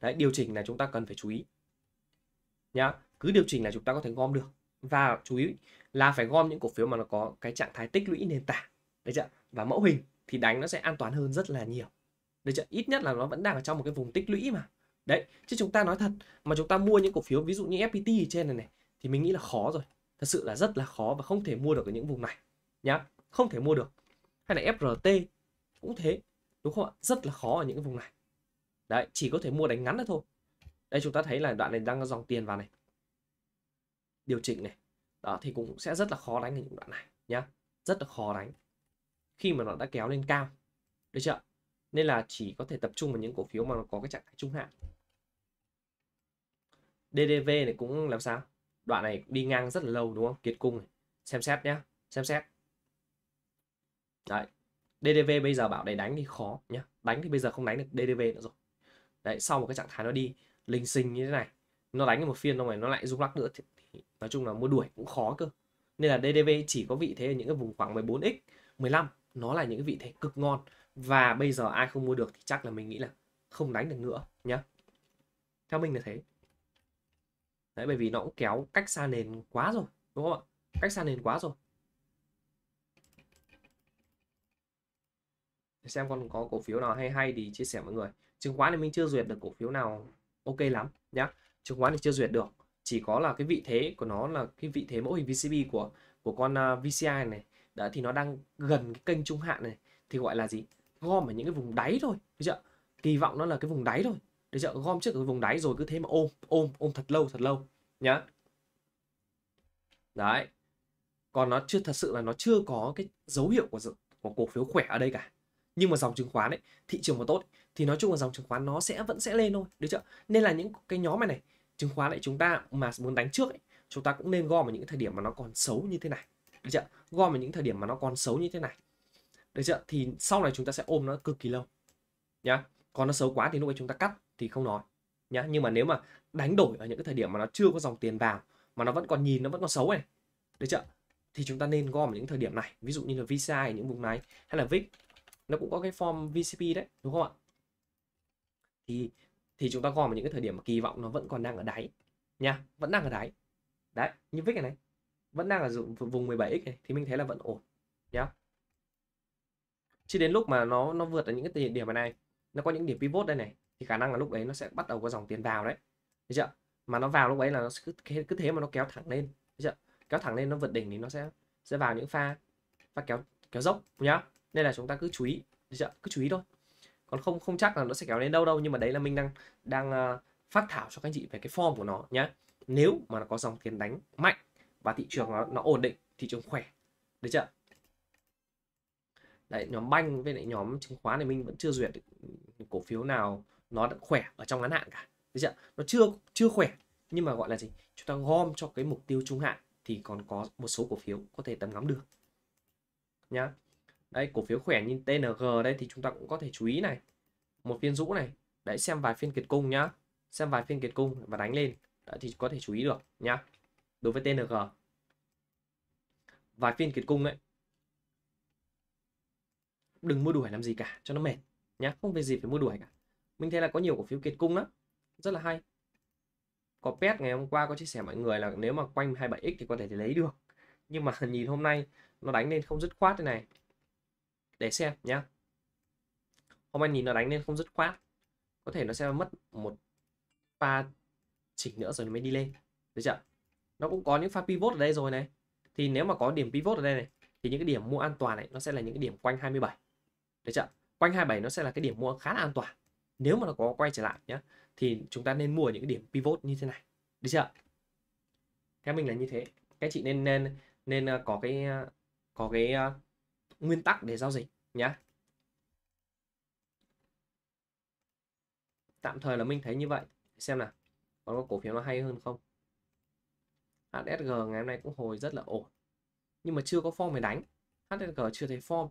đấy điều chỉnh là chúng ta cần phải chú ý nhá cứ điều chỉnh là chúng ta có thể gom được và chú ý là phải gom những cổ phiếu mà nó có cái trạng thái tích lũy nền tảng được chưa và mẫu hình thì đánh nó sẽ an toàn hơn rất là nhiều được chưa ít nhất là nó vẫn đang ở trong một cái vùng tích lũy mà đấy chứ chúng ta nói thật mà chúng ta mua những cổ phiếu ví dụ như FPT trên này này thì mình nghĩ là khó rồi thật sự là rất là khó và không thể mua được ở những vùng này nhá không thể mua được hay là FRT cũng thế đúng không ạ rất là khó ở những cái vùng này đấy chỉ có thể mua đánh ngắn nữa thôi đây chúng ta thấy là đoạn này đang có dòng tiền vào này điều chỉnh này đó thì cũng sẽ rất là khó đánh ở những đoạn này nhá rất là khó đánh khi mà nó đã kéo lên cao được chưa nên là chỉ có thể tập trung vào những cổ phiếu mà nó có cái trạng thái trung hạn DDV này cũng làm sao đoạn này đi ngang rất là lâu đúng không kiệt cung này. xem xét nhé xem xét đấy DDV bây giờ bảo để đánh thì khó nhá đánh thì bây giờ không đánh được DDV nữa rồi đấy sau một cái trạng thái nó đi linh sinh như thế này nó đánh một phiên xong rồi nó lại rung lắc nữa thì, thì nói chung là mua đuổi cũng khó cơ nên là DDV chỉ có vị thế ở những cái vùng khoảng 14x 15 nó là những cái vị thế cực ngon và bây giờ ai không mua được thì chắc là mình nghĩ là không đánh được nữa nhá theo mình là thế đấy bởi vì nó cũng kéo cách xa nền quá rồi đúng không ạ cách xa nền quá rồi xem còn có cổ phiếu nào hay hay thì chia sẻ mọi người chứng khoán thì mình chưa duyệt được cổ phiếu nào ok lắm nhá chứng khoán thì chưa duyệt được chỉ có là cái vị thế của nó là cái vị thế mẫu hình VCB của của con à, VCI này đã thì nó đang gần cái kênh trung hạn này thì gọi là gì gom ở những cái vùng đáy thôi được chưa kỳ vọng nó là cái vùng đáy thôi được chưa gom trước ở cái vùng đáy rồi cứ thế mà ôm ôm ôm thật lâu thật lâu nhá đấy còn nó chưa thật sự là nó chưa có cái dấu hiệu của của cổ phiếu khỏe ở đây cả nhưng mà dòng chứng khoán ấy thị trường mà tốt thì nói chung là dòng chứng khoán nó sẽ vẫn sẽ lên thôi được chưa nên là những cái nhóm này này chứng khoán lại chúng ta mà muốn đánh trước ấy, chúng ta cũng nên gom vào những thời điểm mà nó còn xấu như thế này được chưa gom vào những thời điểm mà nó còn xấu như thế này được chưa thì sau này chúng ta sẽ ôm nó cực kỳ lâu nhá còn nó xấu quá thì lúc ấy chúng ta cắt thì không nói nhá nhưng mà nếu mà đánh đổi ở những cái thời điểm mà nó chưa có dòng tiền vào mà nó vẫn còn nhìn nó vẫn còn xấu này được chưa thì chúng ta nên gom ở những thời điểm này ví dụ như là visa ở những vùng này hay là vix nó cũng có cái form VCP đấy đúng không ạ thì thì chúng ta gom vào những cái thời điểm mà kỳ vọng nó vẫn còn đang ở đáy nha vẫn đang ở đáy đấy như vích này này vẫn đang ở vùng 17x này thì mình thấy là vẫn ổn nhá chứ đến lúc mà nó nó vượt ở những cái điểm này nó có những điểm pivot đây này thì khả năng là lúc đấy nó sẽ bắt đầu có dòng tiền vào đấy được chưa mà nó vào lúc ấy là nó cứ, cứ thế mà nó kéo thẳng lên được chưa kéo thẳng lên nó vượt đỉnh thì nó sẽ sẽ vào những pha pha kéo kéo dốc nhá nên là chúng ta cứ chú ý dạ, cứ chú ý thôi còn không không chắc là nó sẽ kéo lên đâu đâu nhưng mà đấy là mình đang đang uh, phát thảo cho các anh chị về cái form của nó nhé nếu mà nó có dòng tiền đánh mạnh và thị trường nó, nó ổn định thị trường khỏe được chưa đấy nhóm banh với lại nhóm chứng khoán thì mình vẫn chưa duyệt cổ phiếu nào nó đã khỏe ở trong ngắn hạn cả được chưa nó chưa chưa khỏe nhưng mà gọi là gì chúng ta gom cho cái mục tiêu trung hạn thì còn có một số cổ phiếu có thể tầm ngắm được nhá đây, cổ phiếu khỏe như TNG đây thì chúng ta cũng có thể chú ý này. Một phiên rũ này, đấy xem vài phiên kiệt cung nhá. Xem vài phiên kiệt cung và đánh lên. Đấy thì có thể chú ý được nhá. Đối với TNG. Vài phiên kiệt cung đấy. Đừng mua đuổi làm gì cả cho nó mệt nhá, không về gì phải mua đuổi cả. Mình thấy là có nhiều cổ phiếu kiệt cung lắm. Rất là hay. Có pet ngày hôm qua có chia sẻ mọi người là nếu mà quanh 27x thì có thể thì lấy được. Nhưng mà nhìn hôm nay nó đánh lên không dứt khoát thế này để xem nhá hôm nay nhìn nó đánh nên không dứt khoát có thể nó sẽ mất một pha chỉnh nữa rồi mới đi lên được chưa nó cũng có những pha pivot ở đây rồi này thì nếu mà có điểm pivot ở đây này thì những cái điểm mua an toàn này nó sẽ là những cái điểm quanh 27 được chưa quanh 27 nó sẽ là cái điểm mua khá là an toàn nếu mà nó có quay trở lại nhé thì chúng ta nên mua những cái điểm pivot như thế này được chưa theo mình là như thế các chị nên nên nên ờ, có cái ờ, có cái ờ, nguyên tắc để giao dịch nhé tạm thời là mình thấy như vậy xem nào còn có cổ phiếu nó hay hơn không HSG ngày hôm nay cũng hồi rất là ổn nhưng mà chưa có form để đánh HSG chưa thấy form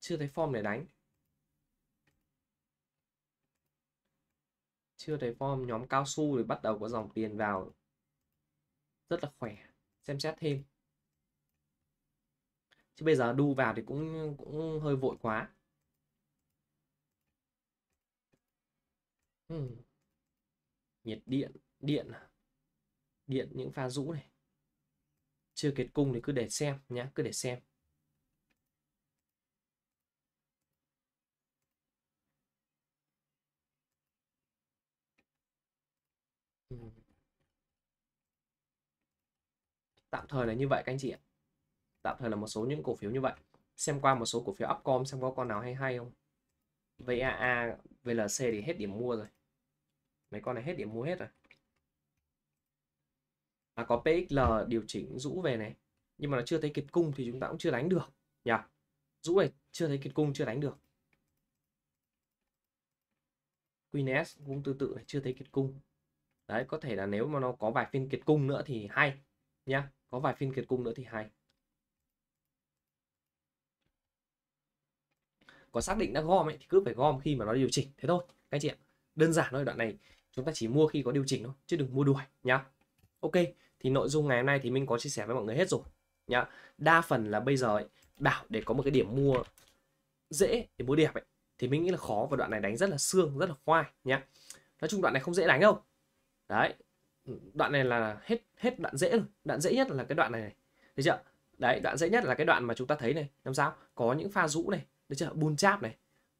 chưa thấy form để đánh chưa thấy form nhóm cao su thì bắt đầu có dòng tiền vào rất là khỏe xem xét thêm chứ bây giờ đu vào thì cũng cũng hơi vội quá hmm. nhiệt điện điện à? điện những pha rũ này chưa kết cung thì cứ để xem nhá cứ để xem tạm thời là như vậy các anh chị ạ tạm thời là một số những cổ phiếu như vậy xem qua một số cổ phiếu upcom xem có con nào hay hay không VAA VLC thì hết điểm mua rồi mấy con này hết điểm mua hết rồi à, có PXL điều chỉnh rũ về này nhưng mà nó chưa thấy kiệt cung thì chúng ta cũng chưa đánh được nhỉ rũ này chưa thấy kiệt cung chưa đánh được Queen cũng tương tự chưa thấy kiệt cung đấy có thể là nếu mà nó có vài phiên kiệt cung nữa thì hay nhá có vài phiên kiệt cung nữa thì hay có xác định đã gom ấy, thì cứ phải gom khi mà nó điều chỉnh thế thôi các anh chị ạ đơn giản thôi đoạn này chúng ta chỉ mua khi có điều chỉnh thôi chứ đừng mua đuổi nhá ok thì nội dung ngày hôm nay thì mình có chia sẻ với mọi người hết rồi nhá đa phần là bây giờ ấy, đảo để có một cái điểm mua dễ để mua đẹp ấy thì mình nghĩ là khó và đoạn này đánh rất là xương rất là khoai nhá nói chung đoạn này không dễ đánh đâu đấy đoạn này là hết hết đoạn dễ đoạn dễ nhất là cái đoạn này, này. thấy chưa đấy đoạn dễ nhất là cái đoạn mà chúng ta thấy này làm sao có những pha rũ này đấy chưa bùn cháp này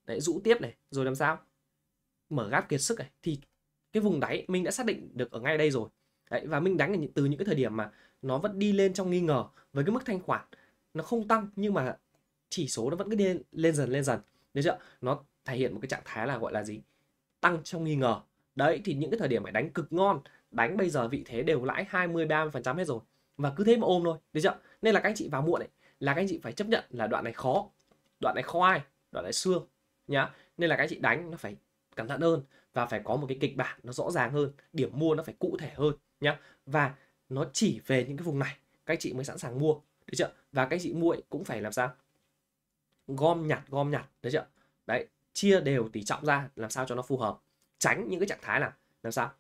đấy rũ tiếp này rồi làm sao mở gáp kiệt sức này thì cái vùng đáy mình đã xác định được ở ngay đây rồi đấy và mình đánh từ những cái thời điểm mà nó vẫn đi lên trong nghi ngờ với cái mức thanh khoản nó không tăng nhưng mà chỉ số nó vẫn cứ lên, lên dần lên dần đấy chưa nó thể hiện một cái trạng thái là gọi là gì tăng trong nghi ngờ đấy thì những cái thời điểm phải đánh cực ngon đánh bây giờ vị thế đều lãi 20 30 phần trăm hết rồi và cứ thế mà ôm thôi đấy chưa nên là các anh chị vào muộn ấy là các anh chị phải chấp nhận là đoạn này khó đoạn này khoai đoạn này xương nhá nên là cái chị đánh nó phải cẩn thận hơn và phải có một cái kịch bản nó rõ ràng hơn điểm mua nó phải cụ thể hơn nhá và nó chỉ về những cái vùng này các chị mới sẵn sàng mua được chưa và các chị mua cũng phải làm sao gom nhặt gom nhặt được chưa đấy chia đều tỷ trọng ra làm sao cho nó phù hợp tránh những cái trạng thái nào? làm sao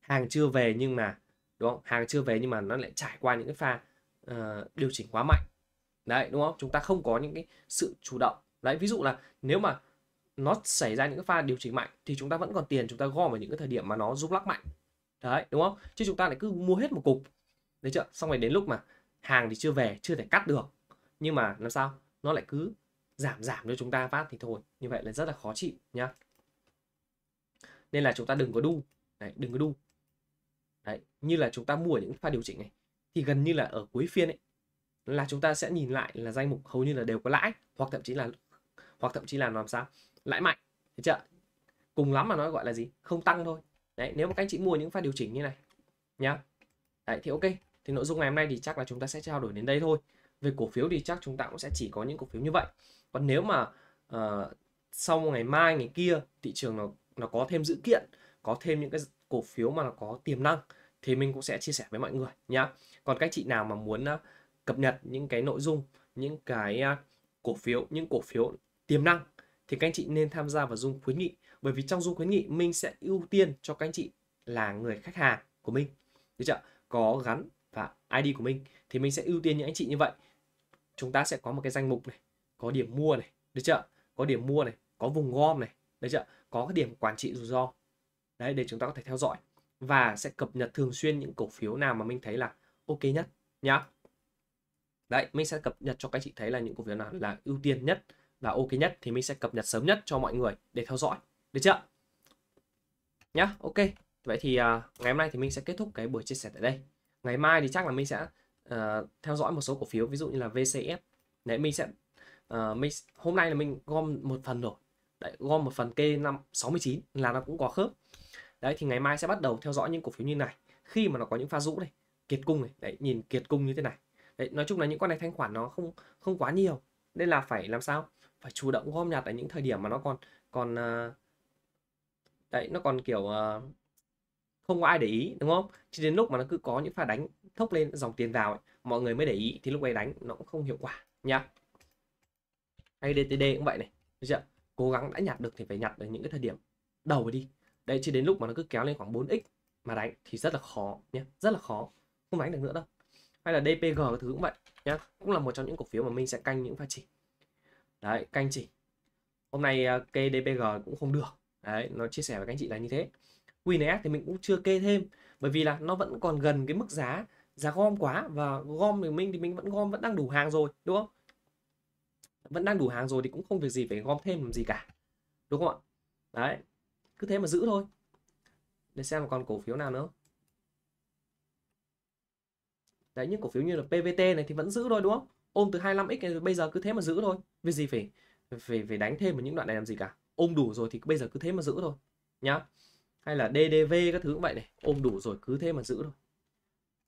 hàng chưa về nhưng mà đúng không hàng chưa về nhưng mà nó lại trải qua những cái pha uh, điều chỉnh quá mạnh đấy đúng không chúng ta không có những cái sự chủ động đấy ví dụ là nếu mà nó xảy ra những cái pha điều chỉnh mạnh thì chúng ta vẫn còn tiền chúng ta gom vào những cái thời điểm mà nó rung lắc mạnh đấy đúng không chứ chúng ta lại cứ mua hết một cục đấy chưa xong rồi đến lúc mà hàng thì chưa về chưa thể cắt được nhưng mà làm sao nó lại cứ giảm giảm cho chúng ta phát thì thôi như vậy là rất là khó chịu nhá nên là chúng ta đừng có đu đấy, đừng có đu đấy như là chúng ta mua những pha điều chỉnh này thì gần như là ở cuối phiên ấy là chúng ta sẽ nhìn lại là danh mục hầu như là đều có lãi hoặc thậm chí là hoặc thậm chí là làm sao lãi mạnh thấy chưa cùng lắm mà nói gọi là gì không tăng thôi đấy nếu mà các anh chị mua những pha điều chỉnh như này nhá đấy thì ok thì nội dung ngày hôm nay thì chắc là chúng ta sẽ trao đổi đến đây thôi về cổ phiếu thì chắc chúng ta cũng sẽ chỉ có những cổ phiếu như vậy còn nếu mà uh, sau ngày mai ngày kia thị trường nó nó có thêm dữ kiện có thêm những cái cổ phiếu mà nó có tiềm năng thì mình cũng sẽ chia sẻ với mọi người nhá còn các chị nào mà muốn uh, cập nhật những cái nội dung những cái à, cổ phiếu những cổ phiếu tiềm năng thì các anh chị nên tham gia vào dung khuyến nghị bởi vì trong dung khuyến nghị mình sẽ ưu tiên cho các anh chị là người khách hàng của mình được chưa có gắn và ID của mình thì mình sẽ ưu tiên những anh chị như vậy chúng ta sẽ có một cái danh mục này có điểm mua này được chưa có điểm mua này có vùng gom này được chưa có cái điểm quản trị rủi ro đấy để chúng ta có thể theo dõi và sẽ cập nhật thường xuyên những cổ phiếu nào mà mình thấy là ok nhất nhá đấy mình sẽ cập nhật cho các chị thấy là những cổ phiếu nào là ưu tiên nhất và ok nhất thì mình sẽ cập nhật sớm nhất cho mọi người để theo dõi được chưa nhá ok vậy thì uh, ngày hôm nay thì mình sẽ kết thúc cái buổi chia sẻ tại đây ngày mai thì chắc là mình sẽ uh, theo dõi một số cổ phiếu ví dụ như là VCF đấy mình sẽ uh, mình hôm nay là mình gom một phần rồi đấy gom một phần kê năm 69 là nó cũng có khớp đấy thì ngày mai sẽ bắt đầu theo dõi những cổ phiếu như này khi mà nó có những pha rũ này kiệt cung này đấy nhìn kiệt cung như thế này Đấy, nói chung là những con này thanh khoản nó không không quá nhiều nên là phải làm sao phải chủ động gom nhặt ở những thời điểm mà nó còn còn ờ, đấy nó còn kiểu ờ, không có ai để ý đúng không chỉ đến lúc mà nó cứ có những pha đánh thốc lên dòng tiền vào ấy, mọi người mới để ý thì lúc ấy đánh nó cũng không hiệu quả nha DTD cũng vậy này được chưa cố gắng đã nhặt được thì phải nhặt ở những cái thời điểm đầu đi đấy chỉ đến lúc mà nó cứ kéo lên khoảng 4x mà đánh thì rất là khó nhé rất là khó không đánh được nữa đâu hay là DPG thứ cũng vậy nhá cũng là một trong những cổ phiếu mà mình sẽ canh những pha chỉ đấy canh chỉ hôm nay à, kê DPG cũng không được đấy nó chia sẻ với các anh chị là như thế QNS thì mình cũng chưa kê thêm bởi vì là nó vẫn còn gần cái mức giá giá gom quá và gom thì mình thì mình vẫn gom vẫn đang đủ hàng rồi đúng không vẫn đang đủ hàng rồi thì cũng không việc gì phải gom thêm làm gì cả đúng không ạ đấy cứ thế mà giữ thôi để xem còn cổ phiếu nào nữa đấy những cổ phiếu như là PVT này thì vẫn giữ thôi đúng không ôm từ 25x này, bây giờ cứ thế mà giữ thôi vì gì phải phải phải đánh thêm vào những đoạn này làm gì cả ôm đủ rồi thì bây giờ cứ thế mà giữ thôi nhá hay là DDV các thứ cũng vậy này ôm đủ rồi cứ thế mà giữ thôi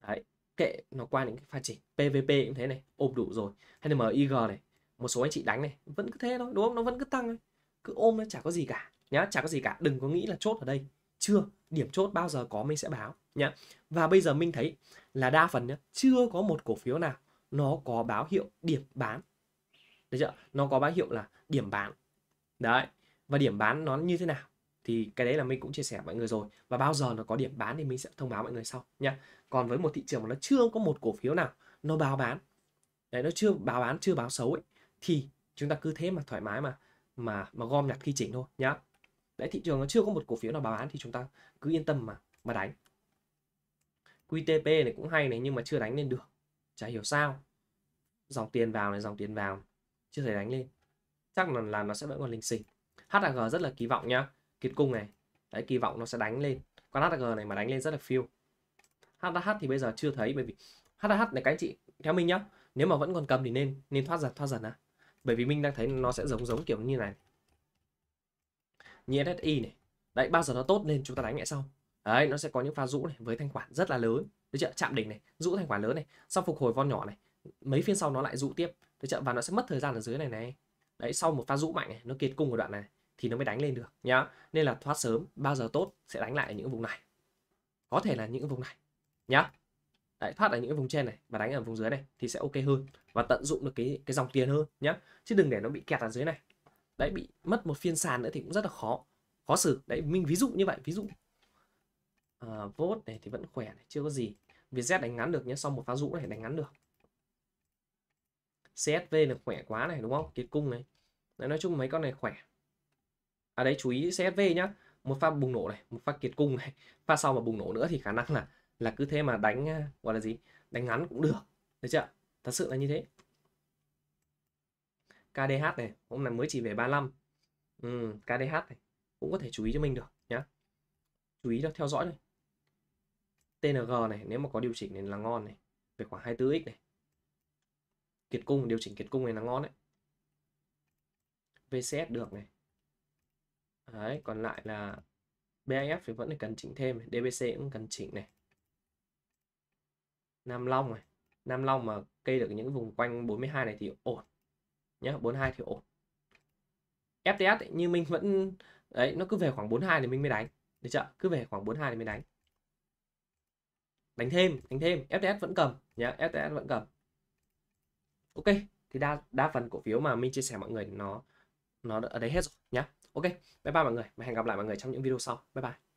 đấy kệ nó qua những cái pha chỉnh PVP cũng thế này ôm đủ rồi hay là MIG này một số anh chị đánh này vẫn cứ thế thôi đúng không nó vẫn cứ tăng thôi cứ ôm nó chả có gì cả nhá chả có gì cả đừng có nghĩ là chốt ở đây chưa điểm chốt bao giờ có mình sẽ báo nhá. Và bây giờ mình thấy là đa phần nhá, chưa có một cổ phiếu nào nó có báo hiệu điểm bán. Được chưa? Nó có báo hiệu là điểm bán. Đấy. Và điểm bán nó như thế nào? Thì cái đấy là mình cũng chia sẻ với mọi người rồi. Và bao giờ nó có điểm bán thì mình sẽ thông báo mọi người sau nhá. Còn với một thị trường mà nó chưa có một cổ phiếu nào nó báo bán. Đấy nó chưa báo bán, chưa báo xấu ấy thì chúng ta cứ thế mà thoải mái mà mà mà gom nhặt khi chỉnh thôi nhá. Đấy thị trường nó chưa có một cổ phiếu nào báo bán thì chúng ta cứ yên tâm mà mà đánh QTP này cũng hay này nhưng mà chưa đánh lên được chả hiểu sao dòng tiền vào này dòng tiền vào chưa thể đánh lên chắc là là nó sẽ vẫn còn linh xình HAG rất là kỳ vọng nhá kiệt cung này đấy kỳ vọng nó sẽ đánh lên con HAG này mà đánh lên rất là phiêu HH thì bây giờ chưa thấy bởi vì HH này các anh chị theo mình nhá nếu mà vẫn còn cầm thì nên nên thoát dần thoát dần á bởi vì mình đang thấy nó sẽ giống giống kiểu như này như SSI này đấy bao giờ nó tốt lên chúng ta đánh lại sau đấy nó sẽ có những pha rũ này với thanh quản rất là lớn được chưa chạm đỉnh này rũ thanh quản lớn này sau phục hồi von nhỏ này mấy phiên sau nó lại rũ tiếp được chưa và nó sẽ mất thời gian ở dưới này này đấy sau một pha rũ mạnh này nó kiệt cung ở đoạn này thì nó mới đánh lên được nhá nên là thoát sớm bao giờ tốt sẽ đánh lại ở những vùng này có thể là những vùng này nhá đấy, thoát ở những vùng trên này và đánh ở vùng dưới này thì sẽ ok hơn và tận dụng được cái cái dòng tiền hơn nhá chứ đừng để nó bị kẹt ở dưới này đấy bị mất một phiên sàn nữa thì cũng rất là khó khó xử đấy mình ví dụ như vậy ví dụ uh, Vốt này thì vẫn khỏe này, chưa có gì. Vietjet đánh ngắn được nhé, sau một phá rũ này đánh ngắn được. CSV là khỏe quá này đúng không? Kiệt cung này. Đấy, nói chung mấy con này khỏe. À đấy chú ý CSV nhá. Một pha bùng nổ này, một pha kiệt cung này, pha sau mà bùng nổ nữa thì khả năng là là cứ thế mà đánh ờ, gọi là gì? Đánh ngắn cũng được. Được chưa? Thật sự là như thế. KDH này, hôm nay mới chỉ về 35. Ừ, KDH này cũng có thể chú ý cho mình được nhá. Chú ý đó theo dõi này. TNG này nếu mà có điều chỉnh nên là ngon này về khoảng 24x này kiệt cung điều chỉnh kiệt cung này là ngon đấy VCS được này đấy còn lại là BIF thì vẫn cần chỉnh thêm DBC cũng cần chỉnh này Nam Long này Nam Long mà cây được những vùng quanh 42 này thì ổn nhá 42 thì ổn FTS ấy, như mình vẫn đấy nó cứ về khoảng 42 thì mình mới đánh được chưa cứ về khoảng 42 thì mới đánh đánh thêm đánh thêm FTS vẫn cầm nhá FTS vẫn cầm ok thì đa đa phần cổ phiếu mà mình chia sẻ mọi người nó nó ở đấy hết rồi nhá ok bye bye mọi người và hẹn gặp lại mọi người trong những video sau bye bye